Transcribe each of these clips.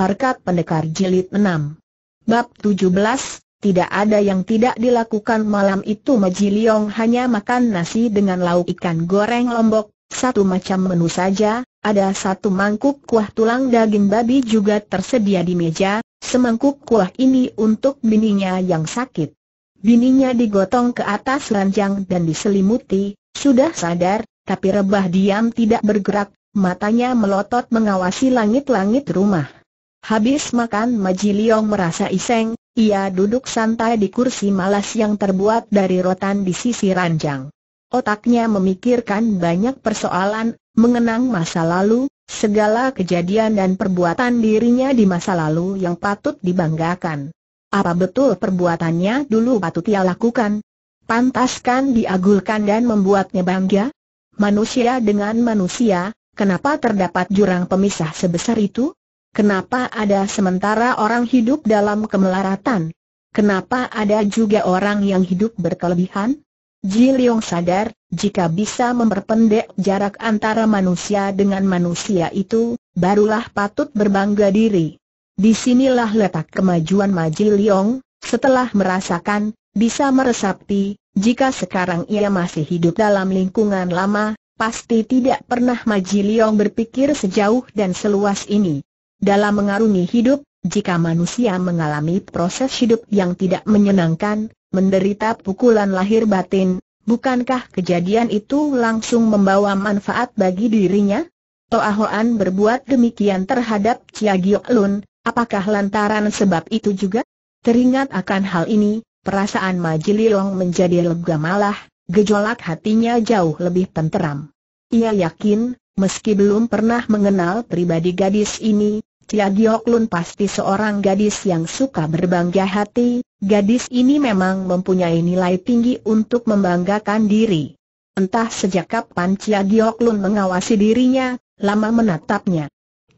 Harkat Pendekar Jilid 6 Bab 17, tidak ada yang tidak dilakukan malam itu Maji Liong hanya makan nasi dengan lauk ikan goreng lombok, satu macam menu saja, ada satu mangkuk kuah tulang daging babi juga tersedia di meja, semangkuk kuah ini untuk bininya yang sakit. Bininya digotong ke atas ranjang dan diselimuti, sudah sadar, tapi rebah diam tidak bergerak, matanya melotot mengawasi langit-langit rumah. Habis makan Majiliong merasa iseng, ia duduk santai di kursi malas yang terbuat dari rotan di sisi ranjang. Otaknya memikirkan banyak persoalan, mengenang masa lalu, segala kejadian dan perbuatan dirinya di masa lalu yang patut dibanggakan. Apa betul perbuatannya dulu patut ia lakukan? Pantaskan diagulkan dan membuatnya bangga? Manusia dengan manusia, kenapa terdapat jurang pemisah sebesar itu? Kenapa ada sementara orang hidup dalam kemelaratan? Kenapa ada juga orang yang hidup berkelebihan? Ji Leong sadar, jika bisa memperpendek jarak antara manusia dengan manusia itu, barulah patut berbangga diri. Disinilah letak kemajuan Maji Leong, setelah merasakan, bisa meresapi, jika sekarang ia masih hidup dalam lingkungan lama, pasti tidak pernah Maji Leong berpikir sejauh dan seluas ini. Dalam mengarungi hidup, jika manusia mengalami proses hidup yang tidak menyenangkan, menderita pukulan lahir batin, bukankah kejadian itu langsung membawa manfaat bagi dirinya? Toa Hoan berbuat demikian terhadap Chia Giok Lun, apakah lantaran sebab itu juga? Teringat akan hal ini, perasaan Majililong menjadi lega malah, gejolak hatinya jauh lebih tenteram. Ia yakin, meski belum pernah mengenal pribadi gadis ini, Cia Giok Lun pasti seorang gadis yang suka berbangga hati, gadis ini memang mempunyai nilai tinggi untuk membanggakan diri. Entah sejak kapan Cia Giok Lun mengawasi dirinya, lama menatapnya.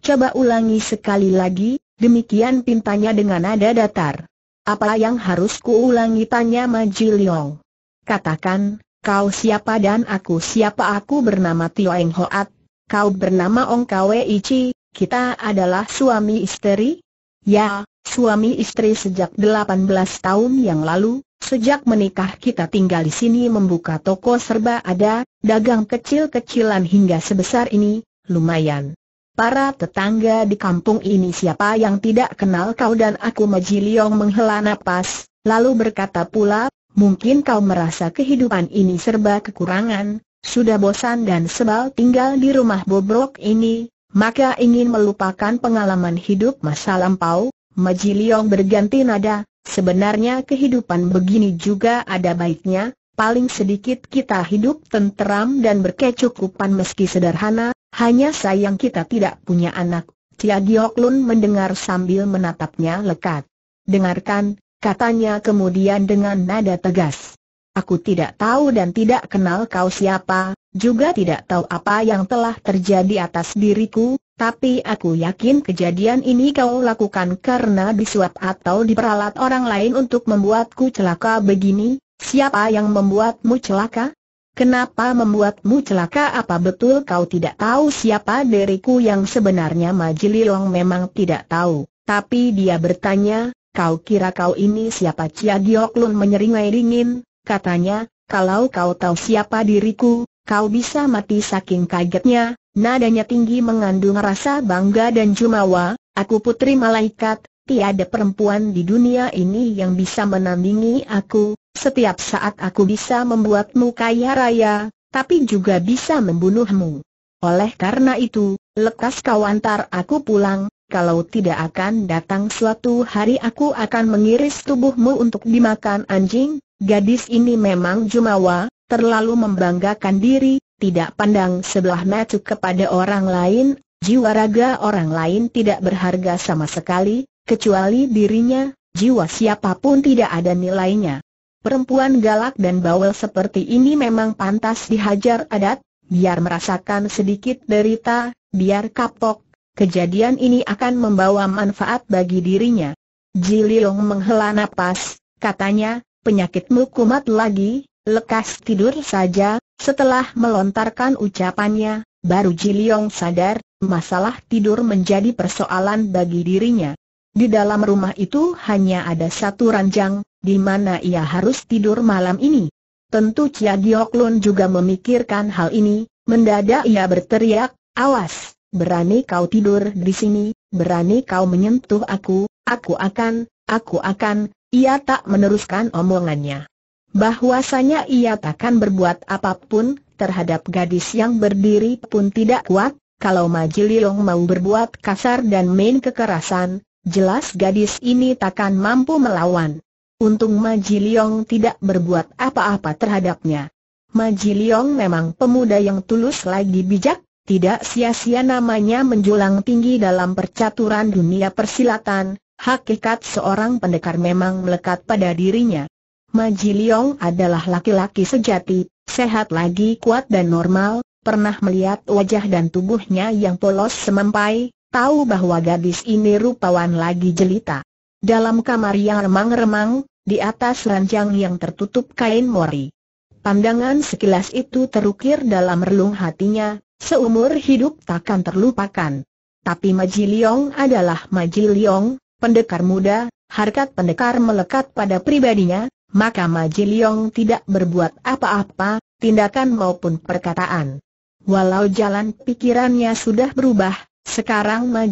Coba ulangi sekali lagi, demikian pintanya dengan nada datar. Apa yang harus kuulangi tanya Maji Leong? Katakan, kau siapa dan aku siapa aku bernama Tio Eng Hoat, kau bernama Ong Kwe Ichi, kita adalah suami istri? Ya, suami istri sejak 18 tahun yang lalu, sejak menikah kita tinggal di sini membuka toko serba ada, dagang kecil-kecilan hingga sebesar ini, lumayan. Para tetangga di kampung ini siapa yang tidak kenal kau dan aku Majiliong menghela napas, lalu berkata pula, mungkin kau merasa kehidupan ini serba kekurangan, sudah bosan dan sebal tinggal di rumah bobrok ini, maka ingin melupakan pengalaman hidup masa lampau, Maji Liong berganti nada, sebenarnya kehidupan begini juga ada baiknya, paling sedikit kita hidup tenteram dan berkecukupan meski sederhana, hanya sayang kita tidak punya anak. Tia Giok mendengar sambil menatapnya lekat. Dengarkan, katanya kemudian dengan nada tegas. Aku tidak tahu dan tidak kenal kau siapa, juga tidak tahu apa yang telah terjadi atas diriku, tapi aku yakin kejadian ini kau lakukan karena disuap atau diperalat orang lain untuk membuatku celaka begini, siapa yang membuatmu celaka? Kenapa membuatmu celaka apa betul kau tidak tahu siapa diriku yang sebenarnya Majililong memang tidak tahu, tapi dia bertanya, kau kira kau ini siapa Cia Gioklun menyeringai dingin, katanya, kalau kau tahu siapa diriku, kau bisa mati saking kagetnya, nadanya tinggi mengandung rasa bangga dan jumawa, aku putri malaikat, tiada perempuan di dunia ini yang bisa menandingi aku, setiap saat aku bisa membuatmu kaya raya, tapi juga bisa membunuhmu. Oleh karena itu, lekas kau antar aku pulang, kalau tidak akan datang suatu hari aku akan mengiris tubuhmu untuk dimakan anjing, Gadis ini memang jumawa, terlalu membanggakan diri, tidak pandang sebelah mata kepada orang lain, jiwa raga orang lain tidak berharga sama sekali, kecuali dirinya, jiwa siapapun tidak ada nilainya. Perempuan galak dan bawel seperti ini memang pantas dihajar adat, biar merasakan sedikit derita, biar kapok, kejadian ini akan membawa manfaat bagi dirinya. Ji Liyong menghela napas, katanya, penyakitmu kumat lagi, lekas tidur saja, setelah melontarkan ucapannya, baru Jiliong sadar, masalah tidur menjadi persoalan bagi dirinya. Di dalam rumah itu hanya ada satu ranjang, di mana ia harus tidur malam ini. Tentu Chia Giok juga memikirkan hal ini, mendadak ia berteriak, awas, berani kau tidur di sini, berani kau menyentuh aku, aku akan, aku akan, ia tak meneruskan omongannya. Bahwasanya ia takkan berbuat apapun, terhadap gadis yang berdiri pun tidak kuat, kalau Majiliong mau berbuat kasar dan main kekerasan, jelas gadis ini takkan mampu melawan. Untung Majiliong tidak berbuat apa-apa terhadapnya. Majiliong memang pemuda yang tulus lagi bijak, tidak sia-sia namanya menjulang tinggi dalam percaturan dunia persilatan, hakikat seorang pendekar memang melekat pada dirinya. Majiliong adalah laki-laki sejati, sehat lagi kuat dan normal, pernah melihat wajah dan tubuhnya yang polos semampai, tahu bahwa gadis ini rupawan lagi jelita. Dalam kamar yang remang-remang, di atas ranjang yang tertutup kain mori. Pandangan sekilas itu terukir dalam relung hatinya, seumur hidup takkan terlupakan. Tapi Majiliong adalah Majiliong pendekar muda, harkat pendekar melekat pada pribadinya, maka Ma tidak berbuat apa-apa, tindakan maupun perkataan. Walau jalan pikirannya sudah berubah, sekarang Ma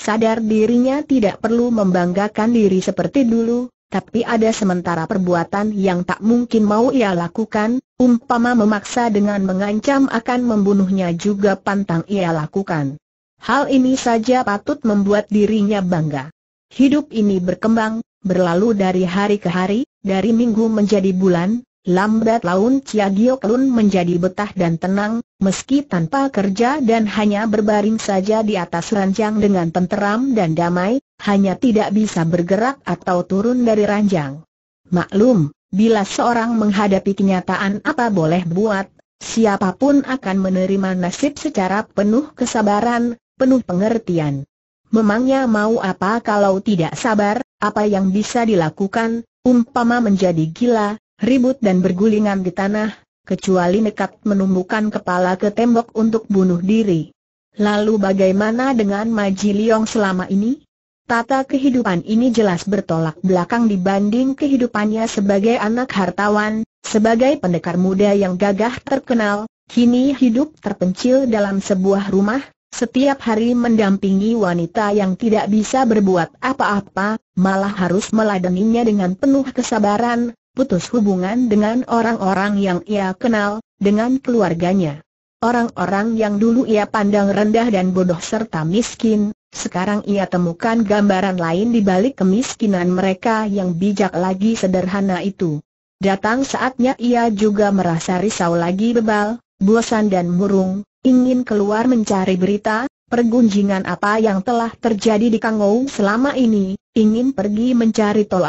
sadar dirinya tidak perlu membanggakan diri seperti dulu, tapi ada sementara perbuatan yang tak mungkin mau ia lakukan, umpama memaksa dengan mengancam akan membunuhnya juga pantang ia lakukan. Hal ini saja patut membuat dirinya bangga. Hidup ini berkembang, berlalu dari hari ke hari, dari minggu menjadi bulan, lambat laun Cia Giok Lun menjadi betah dan tenang, meski tanpa kerja dan hanya berbaring saja di atas ranjang dengan tenteram dan damai, hanya tidak bisa bergerak atau turun dari ranjang. Maklum, bila seorang menghadapi kenyataan apa boleh buat, siapapun akan menerima nasib secara penuh kesabaran, penuh pengertian. Memangnya mau apa kalau tidak sabar, apa yang bisa dilakukan, umpama menjadi gila, ribut dan bergulingan di tanah, kecuali nekat menumbuhkan kepala ke tembok untuk bunuh diri. Lalu bagaimana dengan Maji Liong selama ini? Tata kehidupan ini jelas bertolak belakang dibanding kehidupannya sebagai anak hartawan, sebagai pendekar muda yang gagah terkenal, kini hidup terpencil dalam sebuah rumah, setiap hari mendampingi wanita yang tidak bisa berbuat apa-apa, malah harus meladeninya dengan penuh kesabaran, putus hubungan dengan orang-orang yang ia kenal, dengan keluarganya. Orang-orang yang dulu ia pandang rendah dan bodoh serta miskin, sekarang ia temukan gambaran lain di balik kemiskinan mereka yang bijak lagi sederhana itu. Datang saatnya ia juga merasa risau lagi bebal, bosan dan murung, ingin keluar mencari berita, pergunjingan apa yang telah terjadi di Kangou selama ini, ingin pergi mencari Tol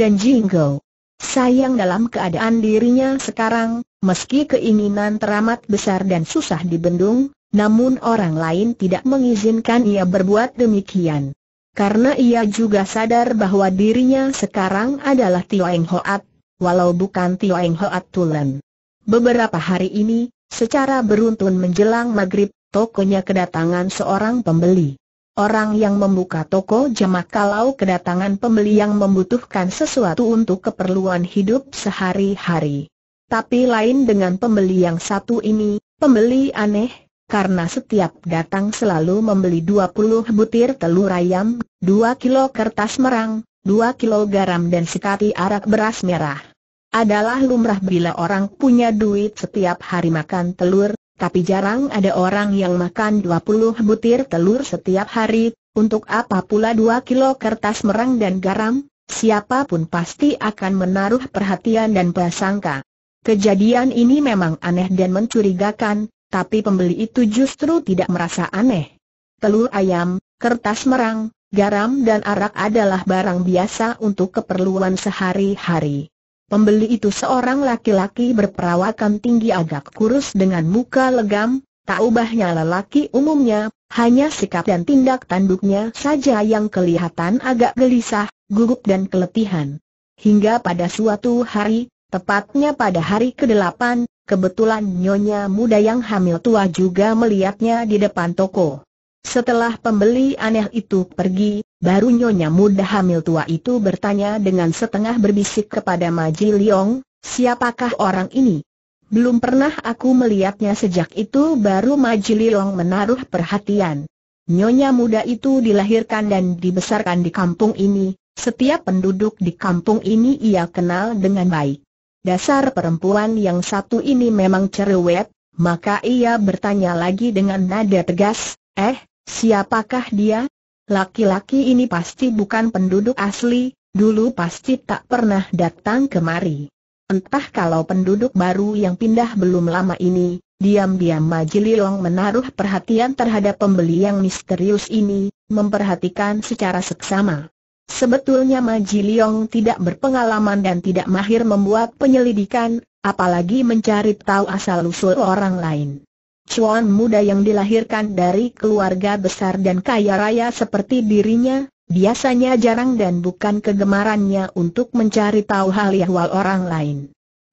dan Jinggo. Sayang dalam keadaan dirinya sekarang, meski keinginan teramat besar dan susah dibendung, namun orang lain tidak mengizinkan ia berbuat demikian. Karena ia juga sadar bahwa dirinya sekarang adalah Tio Eng Hoat, walau bukan Tio Eng Hoat Tulen. Beberapa hari ini, Secara beruntun menjelang maghrib, tokonya kedatangan seorang pembeli. Orang yang membuka toko jamak kalau kedatangan pembeli yang membutuhkan sesuatu untuk keperluan hidup sehari-hari. Tapi lain dengan pembeli yang satu ini, pembeli aneh, karena setiap datang selalu membeli 20 butir telur ayam, 2 kilo kertas merang, 2 kilo garam dan sekati arak beras merah adalah lumrah bila orang punya duit setiap hari makan telur, tapi jarang ada orang yang makan 20 butir telur setiap hari, untuk apa pula 2 kilo kertas merang dan garam, siapapun pasti akan menaruh perhatian dan prasangka. Kejadian ini memang aneh dan mencurigakan, tapi pembeli itu justru tidak merasa aneh. Telur ayam, kertas merang, garam dan arak adalah barang biasa untuk keperluan sehari-hari. Pembeli itu seorang laki-laki berperawakan tinggi agak kurus dengan muka legam, tak ubahnya lelaki umumnya, hanya sikap dan tindak tanduknya saja yang kelihatan agak gelisah, gugup dan keletihan. Hingga pada suatu hari, tepatnya pada hari ke-8, kebetulan nyonya muda yang hamil tua juga melihatnya di depan toko. Setelah pembeli aneh itu pergi, Baru nyonya muda hamil tua itu bertanya dengan setengah berbisik kepada Maji Liong, siapakah orang ini? Belum pernah aku melihatnya sejak itu baru Maji Liong menaruh perhatian. Nyonya muda itu dilahirkan dan dibesarkan di kampung ini, setiap penduduk di kampung ini ia kenal dengan baik. Dasar perempuan yang satu ini memang cerewet, maka ia bertanya lagi dengan nada tegas, eh, siapakah dia? Laki-laki ini pasti bukan penduduk asli, dulu pasti tak pernah datang kemari. Entah kalau penduduk baru yang pindah belum lama ini, diam-diam Majililong menaruh perhatian terhadap pembeli yang misterius ini, memperhatikan secara seksama. Sebetulnya Majililong tidak berpengalaman dan tidak mahir membuat penyelidikan, apalagi mencari tahu asal-usul orang lain. Cuan muda yang dilahirkan dari keluarga besar dan kaya raya seperti dirinya, biasanya jarang dan bukan kegemarannya untuk mencari tahu hal yang ihwal orang lain.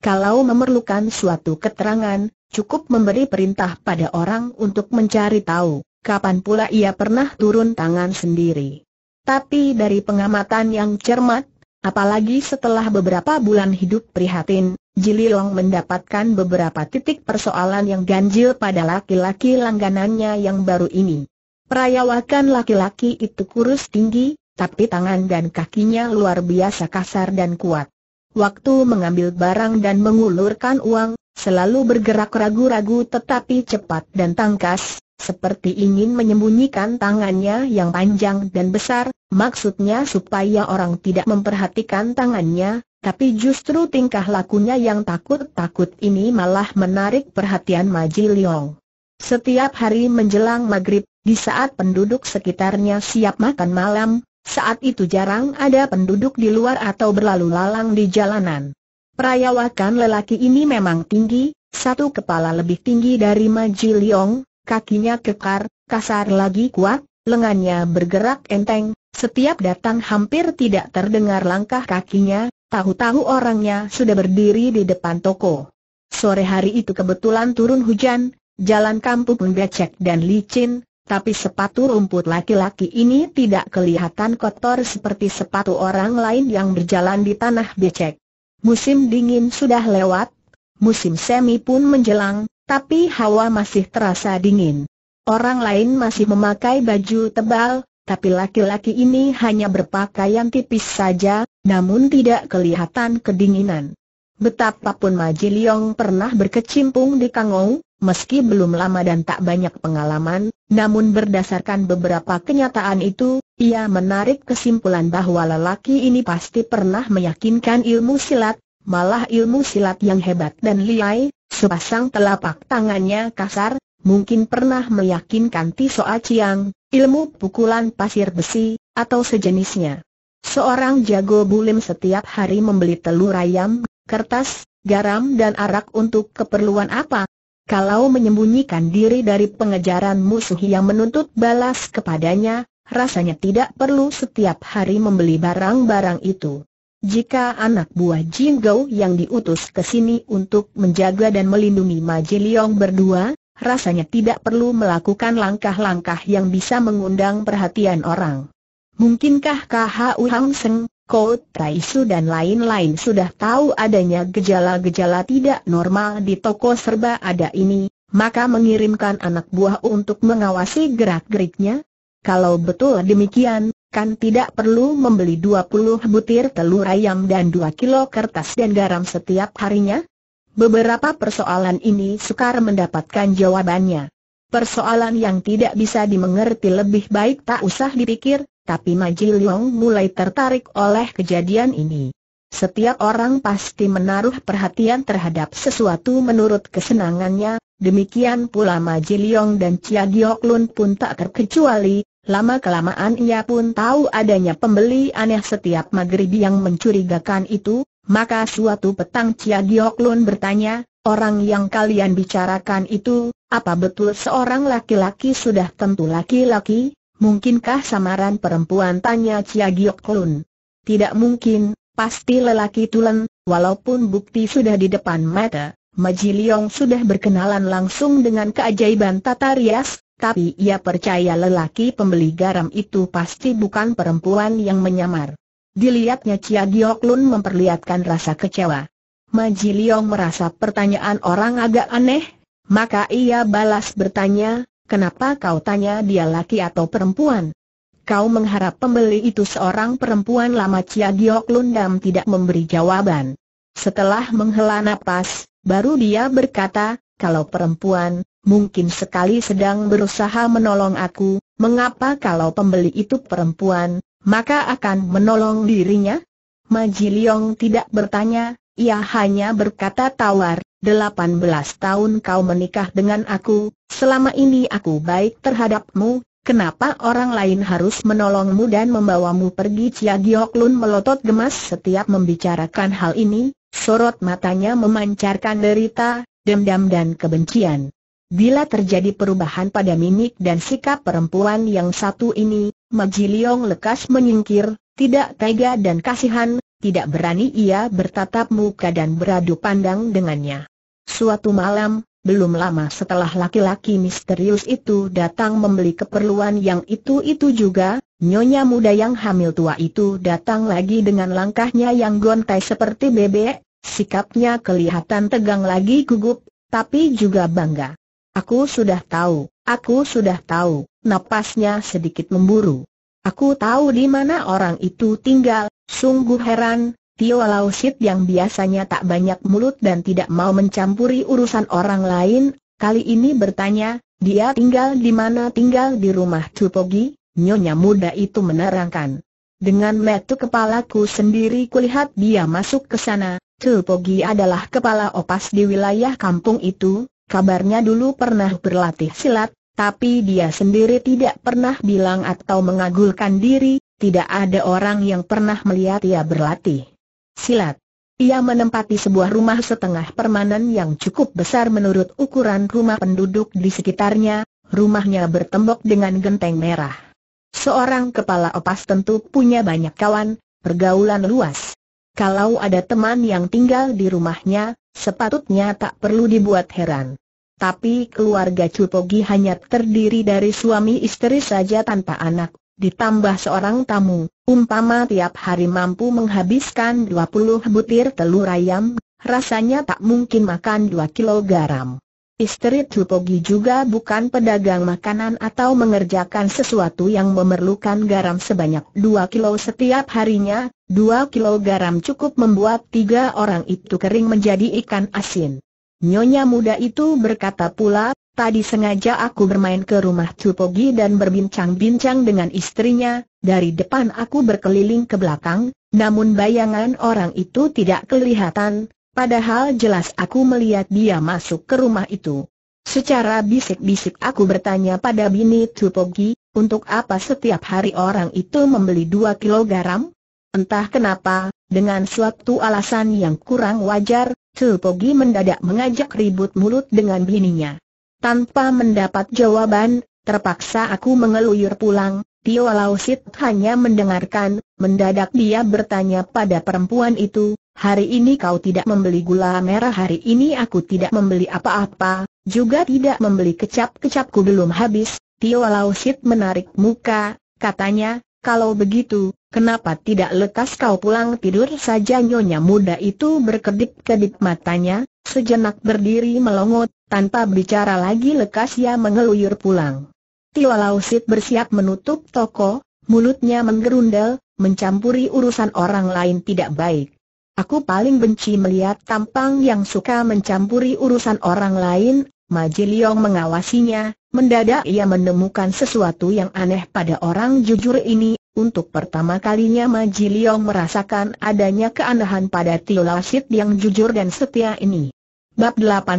Kalau memerlukan suatu keterangan, cukup memberi perintah pada orang untuk mencari tahu, kapan pula ia pernah turun tangan sendiri. Tapi dari pengamatan yang cermat, apalagi setelah beberapa bulan hidup prihatin, Jililong mendapatkan beberapa titik persoalan yang ganjil pada laki-laki langganannya yang baru ini. Perayawakan laki-laki itu kurus tinggi, tapi tangan dan kakinya luar biasa kasar dan kuat. Waktu mengambil barang dan mengulurkan uang, selalu bergerak ragu-ragu tetapi cepat dan tangkas, seperti ingin menyembunyikan tangannya yang panjang dan besar, maksudnya supaya orang tidak memperhatikan tangannya, tapi justru tingkah lakunya yang takut-takut ini malah menarik perhatian Maji Liong. Setiap hari menjelang maghrib, di saat penduduk sekitarnya siap makan malam, saat itu jarang ada penduduk di luar atau berlalu lalang di jalanan. Perayawakan lelaki ini memang tinggi, satu kepala lebih tinggi dari Maji Liong, kakinya kekar, kasar lagi kuat, lengannya bergerak enteng, setiap datang hampir tidak terdengar langkah kakinya, Tahu-tahu orangnya sudah berdiri di depan toko. Sore hari itu kebetulan turun hujan, jalan kampung pun becek dan licin, tapi sepatu rumput laki-laki ini tidak kelihatan kotor seperti sepatu orang lain yang berjalan di tanah becek. Musim dingin sudah lewat, musim semi pun menjelang, tapi hawa masih terasa dingin. Orang lain masih memakai baju tebal, tapi laki-laki ini hanya berpakaian tipis saja, namun tidak kelihatan kedinginan. Betapapun Maji Liong pernah berkecimpung di Kangou, meski belum lama dan tak banyak pengalaman, namun berdasarkan beberapa kenyataan itu, ia menarik kesimpulan bahwa lelaki ini pasti pernah meyakinkan ilmu silat, malah ilmu silat yang hebat dan liai, sepasang telapak tangannya kasar, mungkin pernah meyakinkan Tisoa Chiang, ilmu pukulan pasir besi, atau sejenisnya. Seorang jago bulim setiap hari membeli telur ayam, kertas, garam dan arak untuk keperluan apa? Kalau menyembunyikan diri dari pengejaran musuh yang menuntut balas kepadanya, rasanya tidak perlu setiap hari membeli barang-barang itu. Jika anak buah Jin Gou yang diutus ke sini untuk menjaga dan melindungi Maji berdua, rasanya tidak perlu melakukan langkah-langkah yang bisa mengundang perhatian orang. Mungkinkah KHU Hang Seng, Ko Tai Su dan lain-lain sudah tahu adanya gejala-gejala tidak normal di toko serba ada ini, maka mengirimkan anak buah untuk mengawasi gerak-geriknya? Kalau betul demikian, kan tidak perlu membeli 20 butir telur ayam dan 2 kilo kertas dan garam setiap harinya? Beberapa persoalan ini sukar mendapatkan jawabannya. Persoalan yang tidak bisa dimengerti lebih baik tak usah dipikir, tapi Majiliong mulai tertarik oleh kejadian ini. Setiap orang pasti menaruh perhatian terhadap sesuatu menurut kesenangannya, demikian pula Majiliong dan Chia Giok pun tak terkecuali, lama-kelamaan ia pun tahu adanya pembeli aneh setiap maghrib yang mencurigakan itu, maka suatu petang Chia Giok bertanya, orang yang kalian bicarakan itu, apa betul seorang laki-laki sudah tentu laki-laki, Mungkinkah samaran perempuan tanya Chia Giok Lun? Tidak mungkin, pasti lelaki tulen, walaupun bukti sudah di depan mata. Maji Liong sudah berkenalan langsung dengan keajaiban tata rias, tapi ia percaya lelaki pembeli garam itu pasti bukan perempuan yang menyamar. Dilihatnya Chia Giok Lun memperlihatkan rasa kecewa. Maji Liong merasa pertanyaan orang agak aneh, maka ia balas bertanya, Kenapa kau tanya dia laki atau perempuan? Kau mengharap pembeli itu seorang perempuan lama Cia Giok Lundam tidak memberi jawaban. Setelah menghela nafas, baru dia berkata, kalau perempuan, mungkin sekali sedang berusaha menolong aku, mengapa kalau pembeli itu perempuan, maka akan menolong dirinya? Majiliong tidak bertanya, ia hanya berkata tawar, 18 tahun kau menikah dengan aku, selama ini aku baik terhadapmu, Kenapa orang lain harus menolongmu dan membawamu pergi? Cia Giok Lun melotot gemas setiap membicarakan hal ini, sorot matanya memancarkan derita, dendam dan kebencian. Bila terjadi perubahan pada mimik dan sikap perempuan yang satu ini, Maji Liong lekas menyingkir, tidak tega dan kasihan, tidak berani ia bertatap muka dan beradu pandang dengannya. Suatu malam, belum lama setelah laki-laki misterius itu datang membeli keperluan yang itu-itu juga, nyonya muda yang hamil tua itu datang lagi dengan langkahnya yang gontai seperti bebek, sikapnya kelihatan tegang lagi gugup, tapi juga bangga. Aku sudah tahu, aku sudah tahu, napasnya sedikit memburu. Aku tahu di mana orang itu tinggal, sungguh heran, Tio Lausit yang biasanya tak banyak mulut dan tidak mau mencampuri urusan orang lain, kali ini bertanya, dia tinggal di mana tinggal di rumah Cupogi, nyonya muda itu menerangkan. Dengan metu kepalaku sendiri kulihat dia masuk ke sana, Tulpogi adalah kepala opas di wilayah kampung itu, kabarnya dulu pernah berlatih silat, tapi dia sendiri tidak pernah bilang atau mengagulkan diri, tidak ada orang yang pernah melihat ia berlatih silat. Ia menempati sebuah rumah setengah permanen yang cukup besar menurut ukuran rumah penduduk di sekitarnya, rumahnya bertembok dengan genteng merah. Seorang kepala opas tentu punya banyak kawan, pergaulan luas. Kalau ada teman yang tinggal di rumahnya, sepatutnya tak perlu dibuat heran. Tapi keluarga Cupogi hanya terdiri dari suami istri saja tanpa anak, Ditambah seorang tamu, umpama tiap hari mampu menghabiskan 20 butir telur ayam, rasanya tak mungkin makan 2 kilo garam. Istri Tupogi juga bukan pedagang makanan atau mengerjakan sesuatu yang memerlukan garam sebanyak 2 kilo setiap harinya, 2 kilo garam cukup membuat tiga orang itu kering menjadi ikan asin. Nyonya muda itu berkata pula, Tadi sengaja aku bermain ke rumah Tupogi dan berbincang-bincang dengan istrinya, dari depan aku berkeliling ke belakang, namun bayangan orang itu tidak kelihatan, padahal jelas aku melihat dia masuk ke rumah itu. Secara bisik-bisik aku bertanya pada Bini Tupogi, untuk apa setiap hari orang itu membeli 2 garam? Entah kenapa, dengan suatu alasan yang kurang wajar, Tupogi mendadak mengajak ribut mulut dengan bininya. Tanpa mendapat jawaban, terpaksa aku mengeluyur pulang, Tio Lausit hanya mendengarkan, mendadak dia bertanya pada perempuan itu, hari ini kau tidak membeli gula merah hari ini aku tidak membeli apa-apa, juga tidak membeli kecap-kecapku belum habis, Tio Lausit menarik muka, katanya, kalau begitu, kenapa tidak lekas kau pulang tidur saja nyonya muda itu berkedip-kedip matanya, sejenak berdiri melongot, tanpa bicara lagi lekas ia mengeluyur pulang. Tio Lausit bersiap menutup toko, mulutnya menggerundel, mencampuri urusan orang lain tidak baik. Aku paling benci melihat tampang yang suka mencampuri urusan orang lain, Majiliong mengawasinya, mendadak ia menemukan sesuatu yang aneh pada orang jujur ini, untuk pertama kalinya Majiliong merasakan adanya keanehan pada Tio Lausit yang jujur dan setia ini. Bab 18,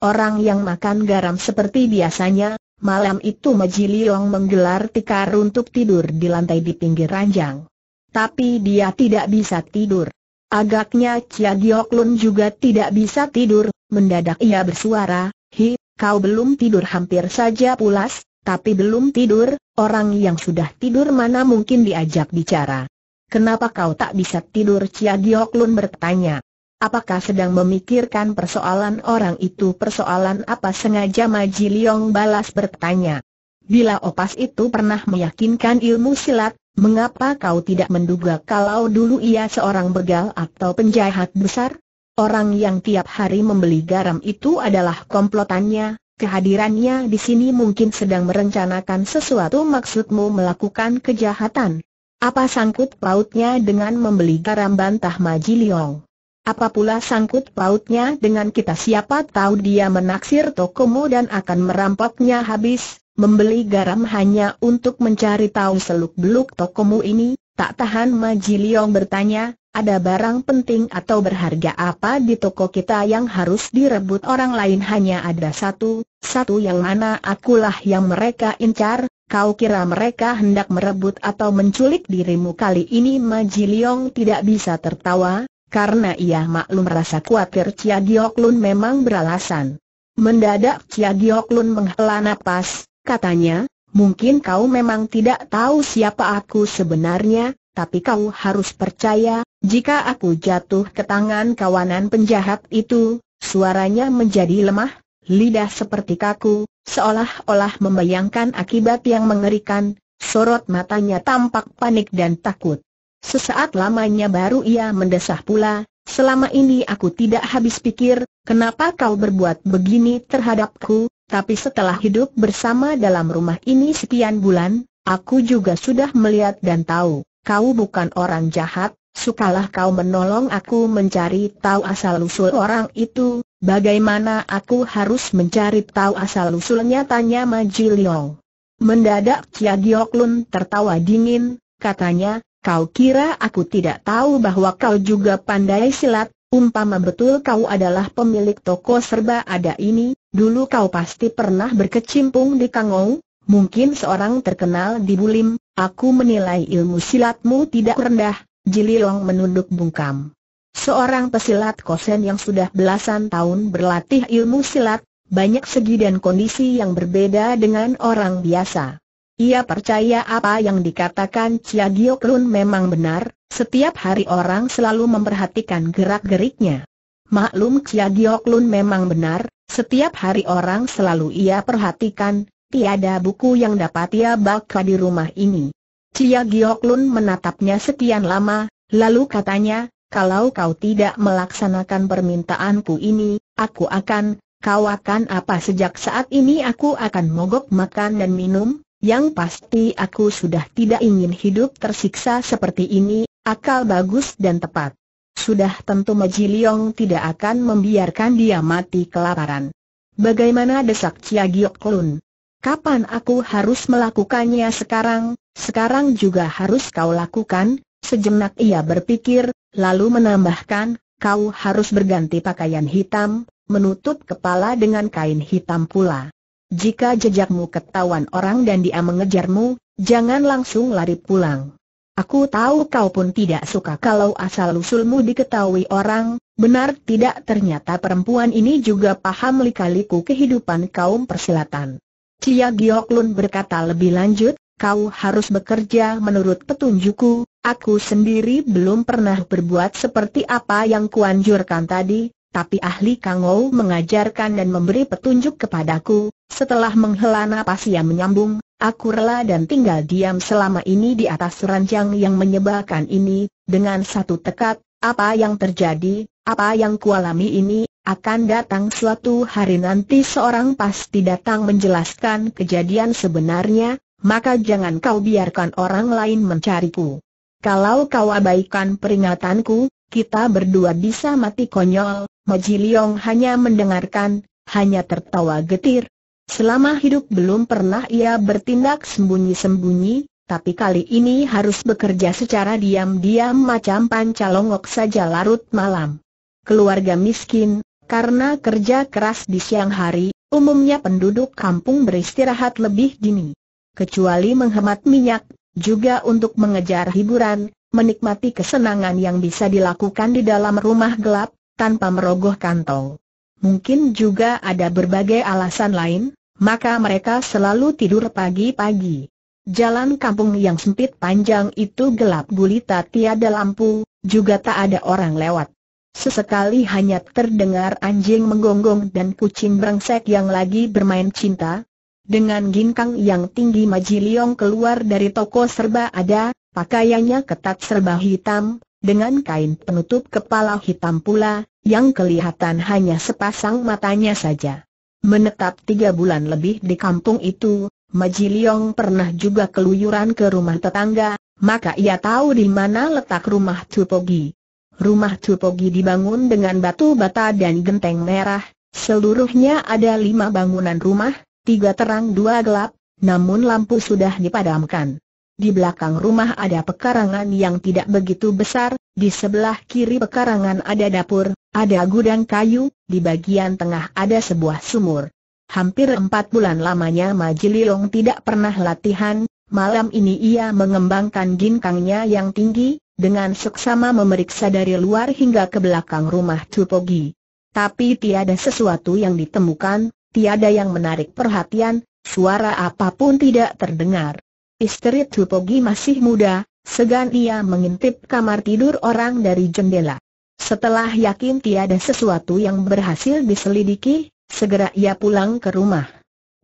Orang yang makan garam seperti biasanya, malam itu Maji Liong menggelar tikar untuk tidur di lantai di pinggir ranjang. Tapi dia tidak bisa tidur. Agaknya Chia Giok juga tidak bisa tidur, mendadak ia bersuara, Hi, kau belum tidur hampir saja pulas, tapi belum tidur, orang yang sudah tidur mana mungkin diajak bicara. Kenapa kau tak bisa tidur Chia Giok bertanya. Apakah sedang memikirkan persoalan orang itu persoalan apa sengaja Maji Liong balas bertanya. Bila opas itu pernah meyakinkan ilmu silat, mengapa kau tidak menduga kalau dulu ia seorang begal atau penjahat besar? Orang yang tiap hari membeli garam itu adalah komplotannya, kehadirannya di sini mungkin sedang merencanakan sesuatu maksudmu melakukan kejahatan. Apa sangkut pautnya dengan membeli garam bantah Maji Liong? Apa pula sangkut pautnya dengan kita siapa tahu dia menaksir tokomu dan akan merampoknya habis, membeli garam hanya untuk mencari tahu seluk-beluk tokomu ini, tak tahan Majiliong bertanya, ada barang penting atau berharga apa di toko kita yang harus direbut orang lain hanya ada satu, satu yang mana akulah yang mereka incar, Kau kira mereka hendak merebut atau menculik dirimu kali ini Majiliong tidak bisa tertawa, karena ia maklum rasa khawatir Cia Giok Lun memang beralasan. Mendadak Cia Giok menghela napas, katanya, mungkin kau memang tidak tahu siapa aku sebenarnya, tapi kau harus percaya, jika aku jatuh ke tangan kawanan penjahat itu, suaranya menjadi lemah, lidah seperti kaku, seolah-olah membayangkan akibat yang mengerikan, sorot matanya tampak panik dan takut. Sesaat lamanya baru ia mendesah pula, selama ini aku tidak habis pikir, kenapa kau berbuat begini terhadapku, tapi setelah hidup bersama dalam rumah ini sekian bulan, aku juga sudah melihat dan tahu, kau bukan orang jahat, sukalah kau menolong aku mencari tahu asal-usul orang itu, bagaimana aku harus mencari tahu asal-usulnya tanya Majiliong. Mendadak Chia Dioklun tertawa dingin, katanya, Kau kira aku tidak tahu bahwa kau juga pandai silat, umpama betul kau adalah pemilik toko serba ada ini, dulu kau pasti pernah berkecimpung di Kangou, mungkin seorang terkenal di Bulim, aku menilai ilmu silatmu tidak rendah, Jililong menunduk bungkam. Seorang pesilat kosen yang sudah belasan tahun berlatih ilmu silat, banyak segi dan kondisi yang berbeda dengan orang biasa. Ia percaya apa yang dikatakan Chia Gio Klun memang benar, setiap hari orang selalu memperhatikan gerak-geriknya. Maklum Chia Gio Klun memang benar, setiap hari orang selalu ia perhatikan, tiada buku yang dapat ia baca di rumah ini. Chia Gio Klun menatapnya sekian lama, lalu katanya, kalau kau tidak melaksanakan permintaanku ini, aku akan, kau akan apa sejak saat ini aku akan mogok makan dan minum, yang pasti aku sudah tidak ingin hidup tersiksa seperti ini, akal bagus dan tepat. Sudah tentu Majiliong tidak akan membiarkan dia mati kelaparan. Bagaimana desak Cia Giok Lun? Kapan aku harus melakukannya sekarang? Sekarang juga harus kau lakukan, sejenak ia berpikir, lalu menambahkan, kau harus berganti pakaian hitam, menutup kepala dengan kain hitam pula. Jika jejakmu ketahuan orang dan dia mengejarmu, jangan langsung lari pulang. Aku tahu kau pun tidak suka kalau asal-usulmu diketahui orang, benar tidak ternyata perempuan ini juga paham likaliku kehidupan kaum persilatan. Cia Giok Lun berkata lebih lanjut, kau harus bekerja menurut petunjukku, aku sendiri belum pernah berbuat seperti apa yang kuanjurkan tadi, tapi ahli Kangou mengajarkan dan memberi petunjuk kepadaku, setelah menghela nafas ia menyambung, aku rela dan tinggal diam selama ini di atas ranjang yang menyebalkan ini, dengan satu tekad, apa yang terjadi, apa yang kualami ini, akan datang suatu hari nanti seorang pasti datang menjelaskan kejadian sebenarnya, maka jangan kau biarkan orang lain mencariku. Kalau kau abaikan peringatanku, kita berdua bisa mati konyol, Moji Liong hanya mendengarkan, hanya tertawa getir. Selama hidup belum pernah ia bertindak sembunyi-sembunyi, tapi kali ini harus bekerja secara diam-diam macam pancalongok saja larut malam. Keluarga miskin, karena kerja keras di siang hari, umumnya penduduk kampung beristirahat lebih dini. Kecuali menghemat minyak, juga untuk mengejar hiburan, menikmati kesenangan yang bisa dilakukan di dalam rumah gelap, tanpa merogoh kantong. Mungkin juga ada berbagai alasan lain, maka mereka selalu tidur pagi-pagi. Jalan kampung yang sempit panjang itu gelap gulita tiada lampu, juga tak ada orang lewat. Sesekali hanya terdengar anjing menggonggong dan kucing brengsek yang lagi bermain cinta. Dengan ginkang yang tinggi Majiliong keluar dari toko serba ada, Pakaiannya ketat serba hitam, dengan kain penutup kepala hitam pula, yang kelihatan hanya sepasang matanya saja. Menetap tiga bulan lebih di kampung itu, Majiliong pernah juga keluyuran ke rumah tetangga, maka ia tahu di mana letak rumah Tupogi. Rumah Tupogi dibangun dengan batu bata dan genteng merah, seluruhnya ada lima bangunan rumah, tiga terang dua gelap, namun lampu sudah dipadamkan. Di belakang rumah ada pekarangan yang tidak begitu besar, di sebelah kiri pekarangan ada dapur, ada gudang kayu, di bagian tengah ada sebuah sumur. Hampir empat bulan lamanya Majililong tidak pernah latihan, malam ini ia mengembangkan ginkangnya yang tinggi, dengan seksama memeriksa dari luar hingga ke belakang rumah Cupogi. Tapi tiada sesuatu yang ditemukan, tiada yang menarik perhatian, suara apapun tidak terdengar. Istri Tupogi masih muda, segan ia mengintip kamar tidur orang dari jendela. Setelah yakin tiada sesuatu yang berhasil diselidiki, segera ia pulang ke rumah.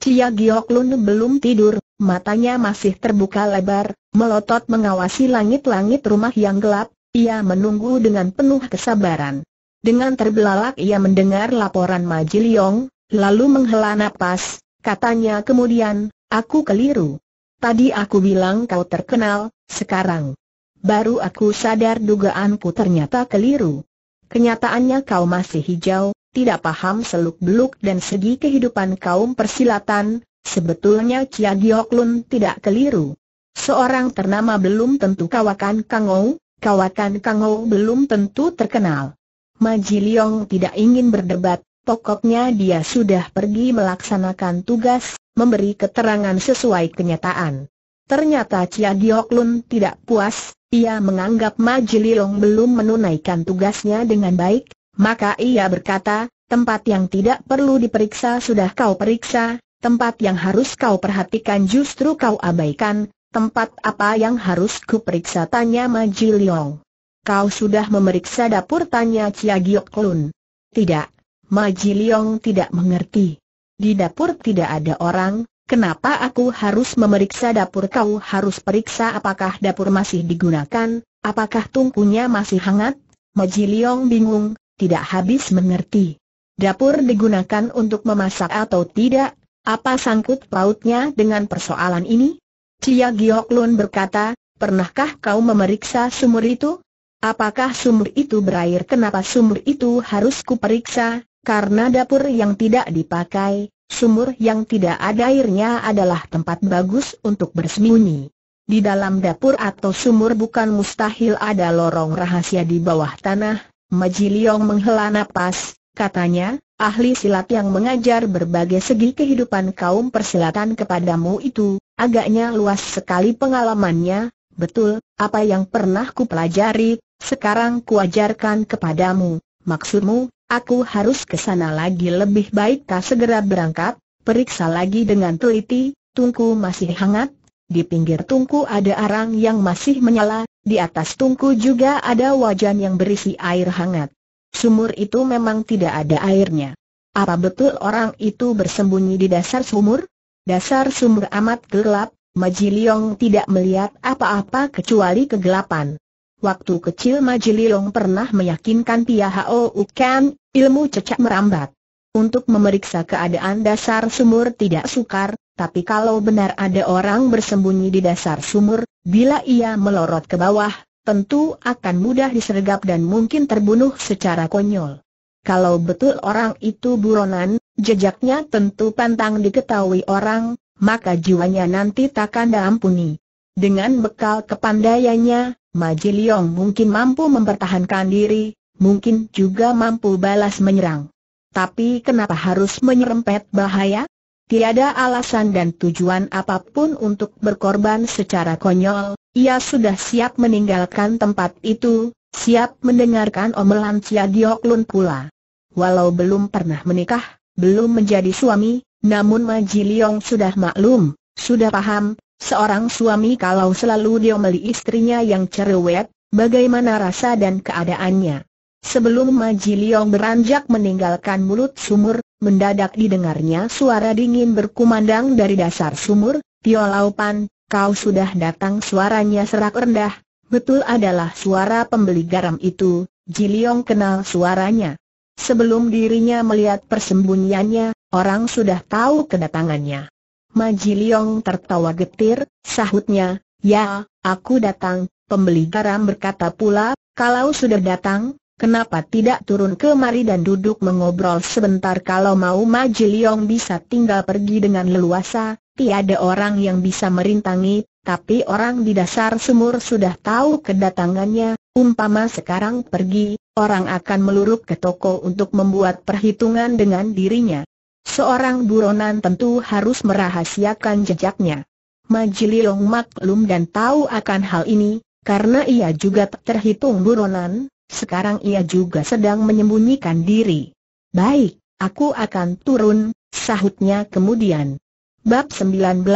Cia Giok Lun belum tidur, matanya masih terbuka lebar, melotot mengawasi langit-langit rumah yang gelap, ia menunggu dengan penuh kesabaran. Dengan terbelalak ia mendengar laporan Majiliong, lalu menghela napas, katanya kemudian, aku keliru. Tadi aku bilang kau terkenal, sekarang. Baru aku sadar dugaanku ternyata keliru. Kenyataannya kau masih hijau, tidak paham seluk-beluk dan segi kehidupan kaum persilatan, sebetulnya Chia Giok Lun tidak keliru. Seorang ternama belum tentu kawakan Kangou, kawakan Kangou belum tentu terkenal. Maji Liong tidak ingin berdebat, pokoknya dia sudah pergi melaksanakan tugas, memberi keterangan sesuai kenyataan. Ternyata Cia Giok Lun tidak puas, ia menganggap Ma Long belum menunaikan tugasnya dengan baik, maka ia berkata, tempat yang tidak perlu diperiksa sudah kau periksa, tempat yang harus kau perhatikan justru kau abaikan, tempat apa yang harus ku periksa? tanya Ma Long. Kau sudah memeriksa dapur tanya Cia Giok Lun. Tidak, Ma Long tidak mengerti. Di dapur tidak ada orang, kenapa aku harus memeriksa dapur kau harus periksa apakah dapur masih digunakan, apakah tungkunya masih hangat? Moji Liong bingung, tidak habis mengerti. Dapur digunakan untuk memasak atau tidak, apa sangkut pautnya dengan persoalan ini? Cia Giok Lun berkata, pernahkah kau memeriksa sumur itu? Apakah sumur itu berair? Kenapa sumur itu harus kuperiksa? karena dapur yang tidak dipakai, sumur yang tidak ada airnya adalah tempat bagus untuk bersembunyi. Di dalam dapur atau sumur bukan mustahil ada lorong rahasia di bawah tanah, Majiliong menghela napas, katanya, ahli silat yang mengajar berbagai segi kehidupan kaum persilatan kepadamu itu, agaknya luas sekali pengalamannya, betul, apa yang pernah ku pelajari, sekarang ku ajarkan kepadamu, maksudmu, Aku harus ke sana lagi lebih baik tak segera berangkat, periksa lagi dengan teliti, tungku masih hangat, di pinggir tungku ada arang yang masih menyala, di atas tungku juga ada wajan yang berisi air hangat. Sumur itu memang tidak ada airnya. Apa betul orang itu bersembunyi di dasar sumur? Dasar sumur amat gelap, Majiliong tidak melihat apa-apa kecuali kegelapan. Waktu kecil Majiliong pernah meyakinkan Pia Hao Ukan, Ilmu cecak merambat. Untuk memeriksa keadaan dasar sumur tidak sukar, tapi kalau benar ada orang bersembunyi di dasar sumur, bila ia melorot ke bawah, tentu akan mudah disergap dan mungkin terbunuh secara konyol. Kalau betul orang itu buronan, jejaknya tentu pantang diketahui orang, maka jiwanya nanti takkan diampuni. Dengan bekal kepandaiannya, Majiliong mungkin mampu mempertahankan diri, mungkin juga mampu balas menyerang. Tapi kenapa harus menyerempet bahaya? Tiada alasan dan tujuan apapun untuk berkorban secara konyol, ia sudah siap meninggalkan tempat itu, siap mendengarkan omelan Cia Dioklun pula. Walau belum pernah menikah, belum menjadi suami, namun Maji Liong sudah maklum, sudah paham, seorang suami kalau selalu diomeli istrinya yang cerewet, bagaimana rasa dan keadaannya. Sebelum Maji Liong beranjak meninggalkan mulut sumur, mendadak didengarnya suara dingin berkumandang dari dasar sumur, Tio Laupan, kau sudah datang suaranya serak rendah, betul adalah suara pembeli garam itu, Ji Liong kenal suaranya. Sebelum dirinya melihat persembunyiannya, orang sudah tahu kedatangannya. Maji Liong tertawa getir, sahutnya, ya, aku datang, pembeli garam berkata pula, kalau sudah datang, Kenapa tidak turun kemari dan duduk mengobrol sebentar kalau mau Maji Leong bisa tinggal pergi dengan leluasa, tiada orang yang bisa merintangi, tapi orang di dasar sumur sudah tahu kedatangannya, umpama sekarang pergi, orang akan meluruk ke toko untuk membuat perhitungan dengan dirinya. Seorang buronan tentu harus merahasiakan jejaknya. Maji Leong maklum dan tahu akan hal ini, karena ia juga terhitung buronan, sekarang ia juga sedang menyembunyikan diri. Baik, aku akan turun, sahutnya kemudian. Bab 19,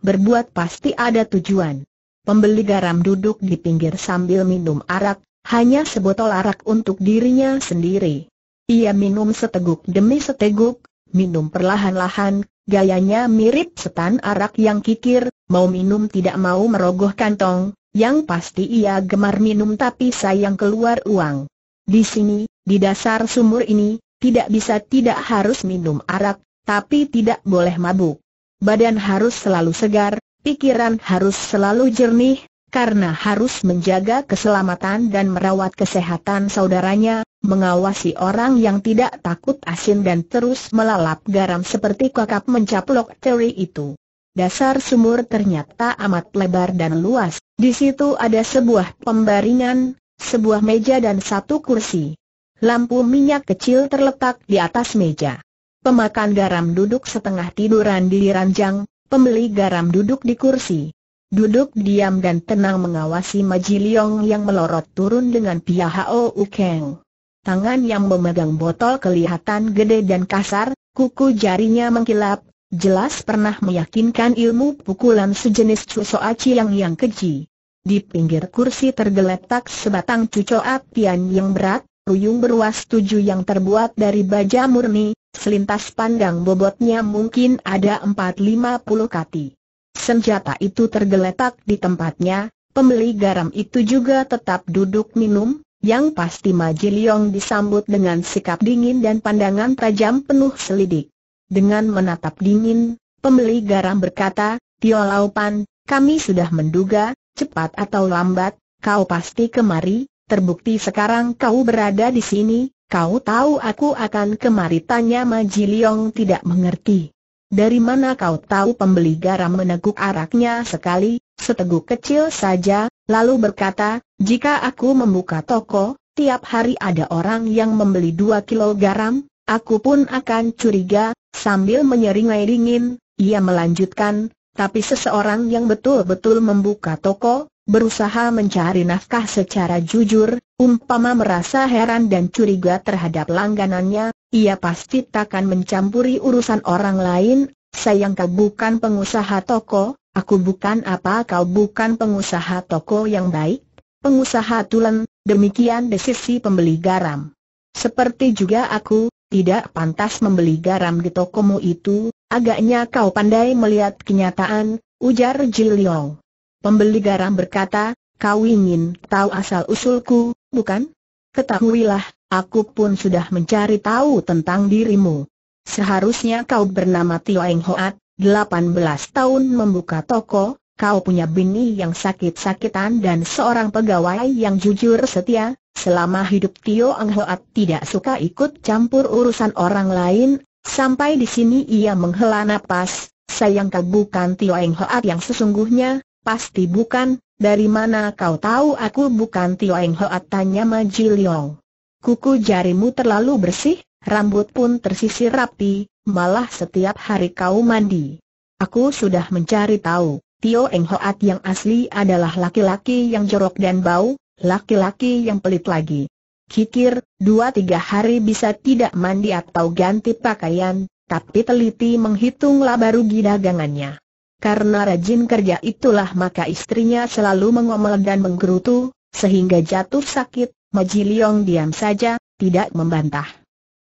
berbuat pasti ada tujuan. Pembeli garam duduk di pinggir sambil minum arak, hanya sebotol arak untuk dirinya sendiri. Ia minum seteguk demi seteguk, minum perlahan-lahan, gayanya mirip setan arak yang kikir, mau minum tidak mau merogoh kantong, yang pasti ia gemar minum tapi sayang keluar uang. Di sini, di dasar sumur ini, tidak bisa tidak harus minum arak, tapi tidak boleh mabuk. Badan harus selalu segar, pikiran harus selalu jernih, karena harus menjaga keselamatan dan merawat kesehatan saudaranya, mengawasi orang yang tidak takut asin dan terus melalap garam seperti kakap mencaplok teri itu. Dasar sumur ternyata amat lebar dan luas, di situ ada sebuah pembaringan, sebuah meja dan satu kursi. Lampu minyak kecil terletak di atas meja. Pemakan garam duduk setengah tiduran di ranjang, pembeli garam duduk di kursi. Duduk diam dan tenang mengawasi Majiliong yang melorot turun dengan Piahao Ukeng. Tangan yang memegang botol kelihatan gede dan kasar, kuku jarinya mengkilap, jelas pernah meyakinkan ilmu pukulan sejenis Cuso Aci yang yang keji. Di pinggir kursi tergeletak sebatang cuco apian yang berat, Ruyung beruas tujuh yang terbuat dari baja murni, selintas pandang bobotnya mungkin ada empat lima puluh kati. Senjata itu tergeletak di tempatnya, pembeli garam itu juga tetap duduk minum, yang pasti Majiliong disambut dengan sikap dingin dan pandangan tajam penuh selidik. Dengan menatap dingin, pembeli garam berkata, Tio Laupan, kami sudah menduga, cepat atau lambat, kau pasti kemari, terbukti sekarang kau berada di sini, kau tahu aku akan kemari tanya Ma Jiliong tidak mengerti. Dari mana kau tahu pembeli garam meneguk araknya sekali, seteguk kecil saja, lalu berkata, jika aku membuka toko, tiap hari ada orang yang membeli 2 kilo garam, Aku pun akan curiga, sambil menyeringai dingin, ia melanjutkan, tapi seseorang yang betul-betul membuka toko, berusaha mencari nafkah secara jujur, umpama merasa heran dan curiga terhadap langganannya, ia pasti takkan mencampuri urusan orang lain, sayang kau bukan pengusaha toko, aku bukan apa kau bukan pengusaha toko yang baik, pengusaha tulen, demikian desisi pembeli garam. Seperti juga aku, tidak pantas membeli garam di tokomu itu, agaknya kau pandai melihat kenyataan, ujar Jiliong. Pembeli garam berkata, kau ingin tahu asal-usulku, bukan? Ketahuilah, aku pun sudah mencari tahu tentang dirimu. Seharusnya kau bernama Tio Eng Hoat, 18 tahun membuka toko, kau punya bini yang sakit-sakitan dan seorang pegawai yang jujur setia, Selama hidup Tio Ang Hoat tidak suka ikut campur urusan orang lain, sampai di sini ia menghela napas, sayang kau bukan Tio Ang Hoat yang sesungguhnya, pasti bukan, dari mana kau tahu aku bukan Tio Ang Hoat tanya Ma Jiliong. Kuku jarimu terlalu bersih, rambut pun tersisir rapi, malah setiap hari kau mandi. Aku sudah mencari tahu, Tio Eng Hoat yang asli adalah laki-laki yang jorok dan bau, Laki-laki yang pelit lagi. Kikir, dua tiga hari bisa tidak mandi atau ganti pakaian, tapi teliti menghitung laba rugi dagangannya. Karena rajin kerja itulah maka istrinya selalu mengomel dan menggerutu, sehingga jatuh sakit, Majiliong diam saja, tidak membantah.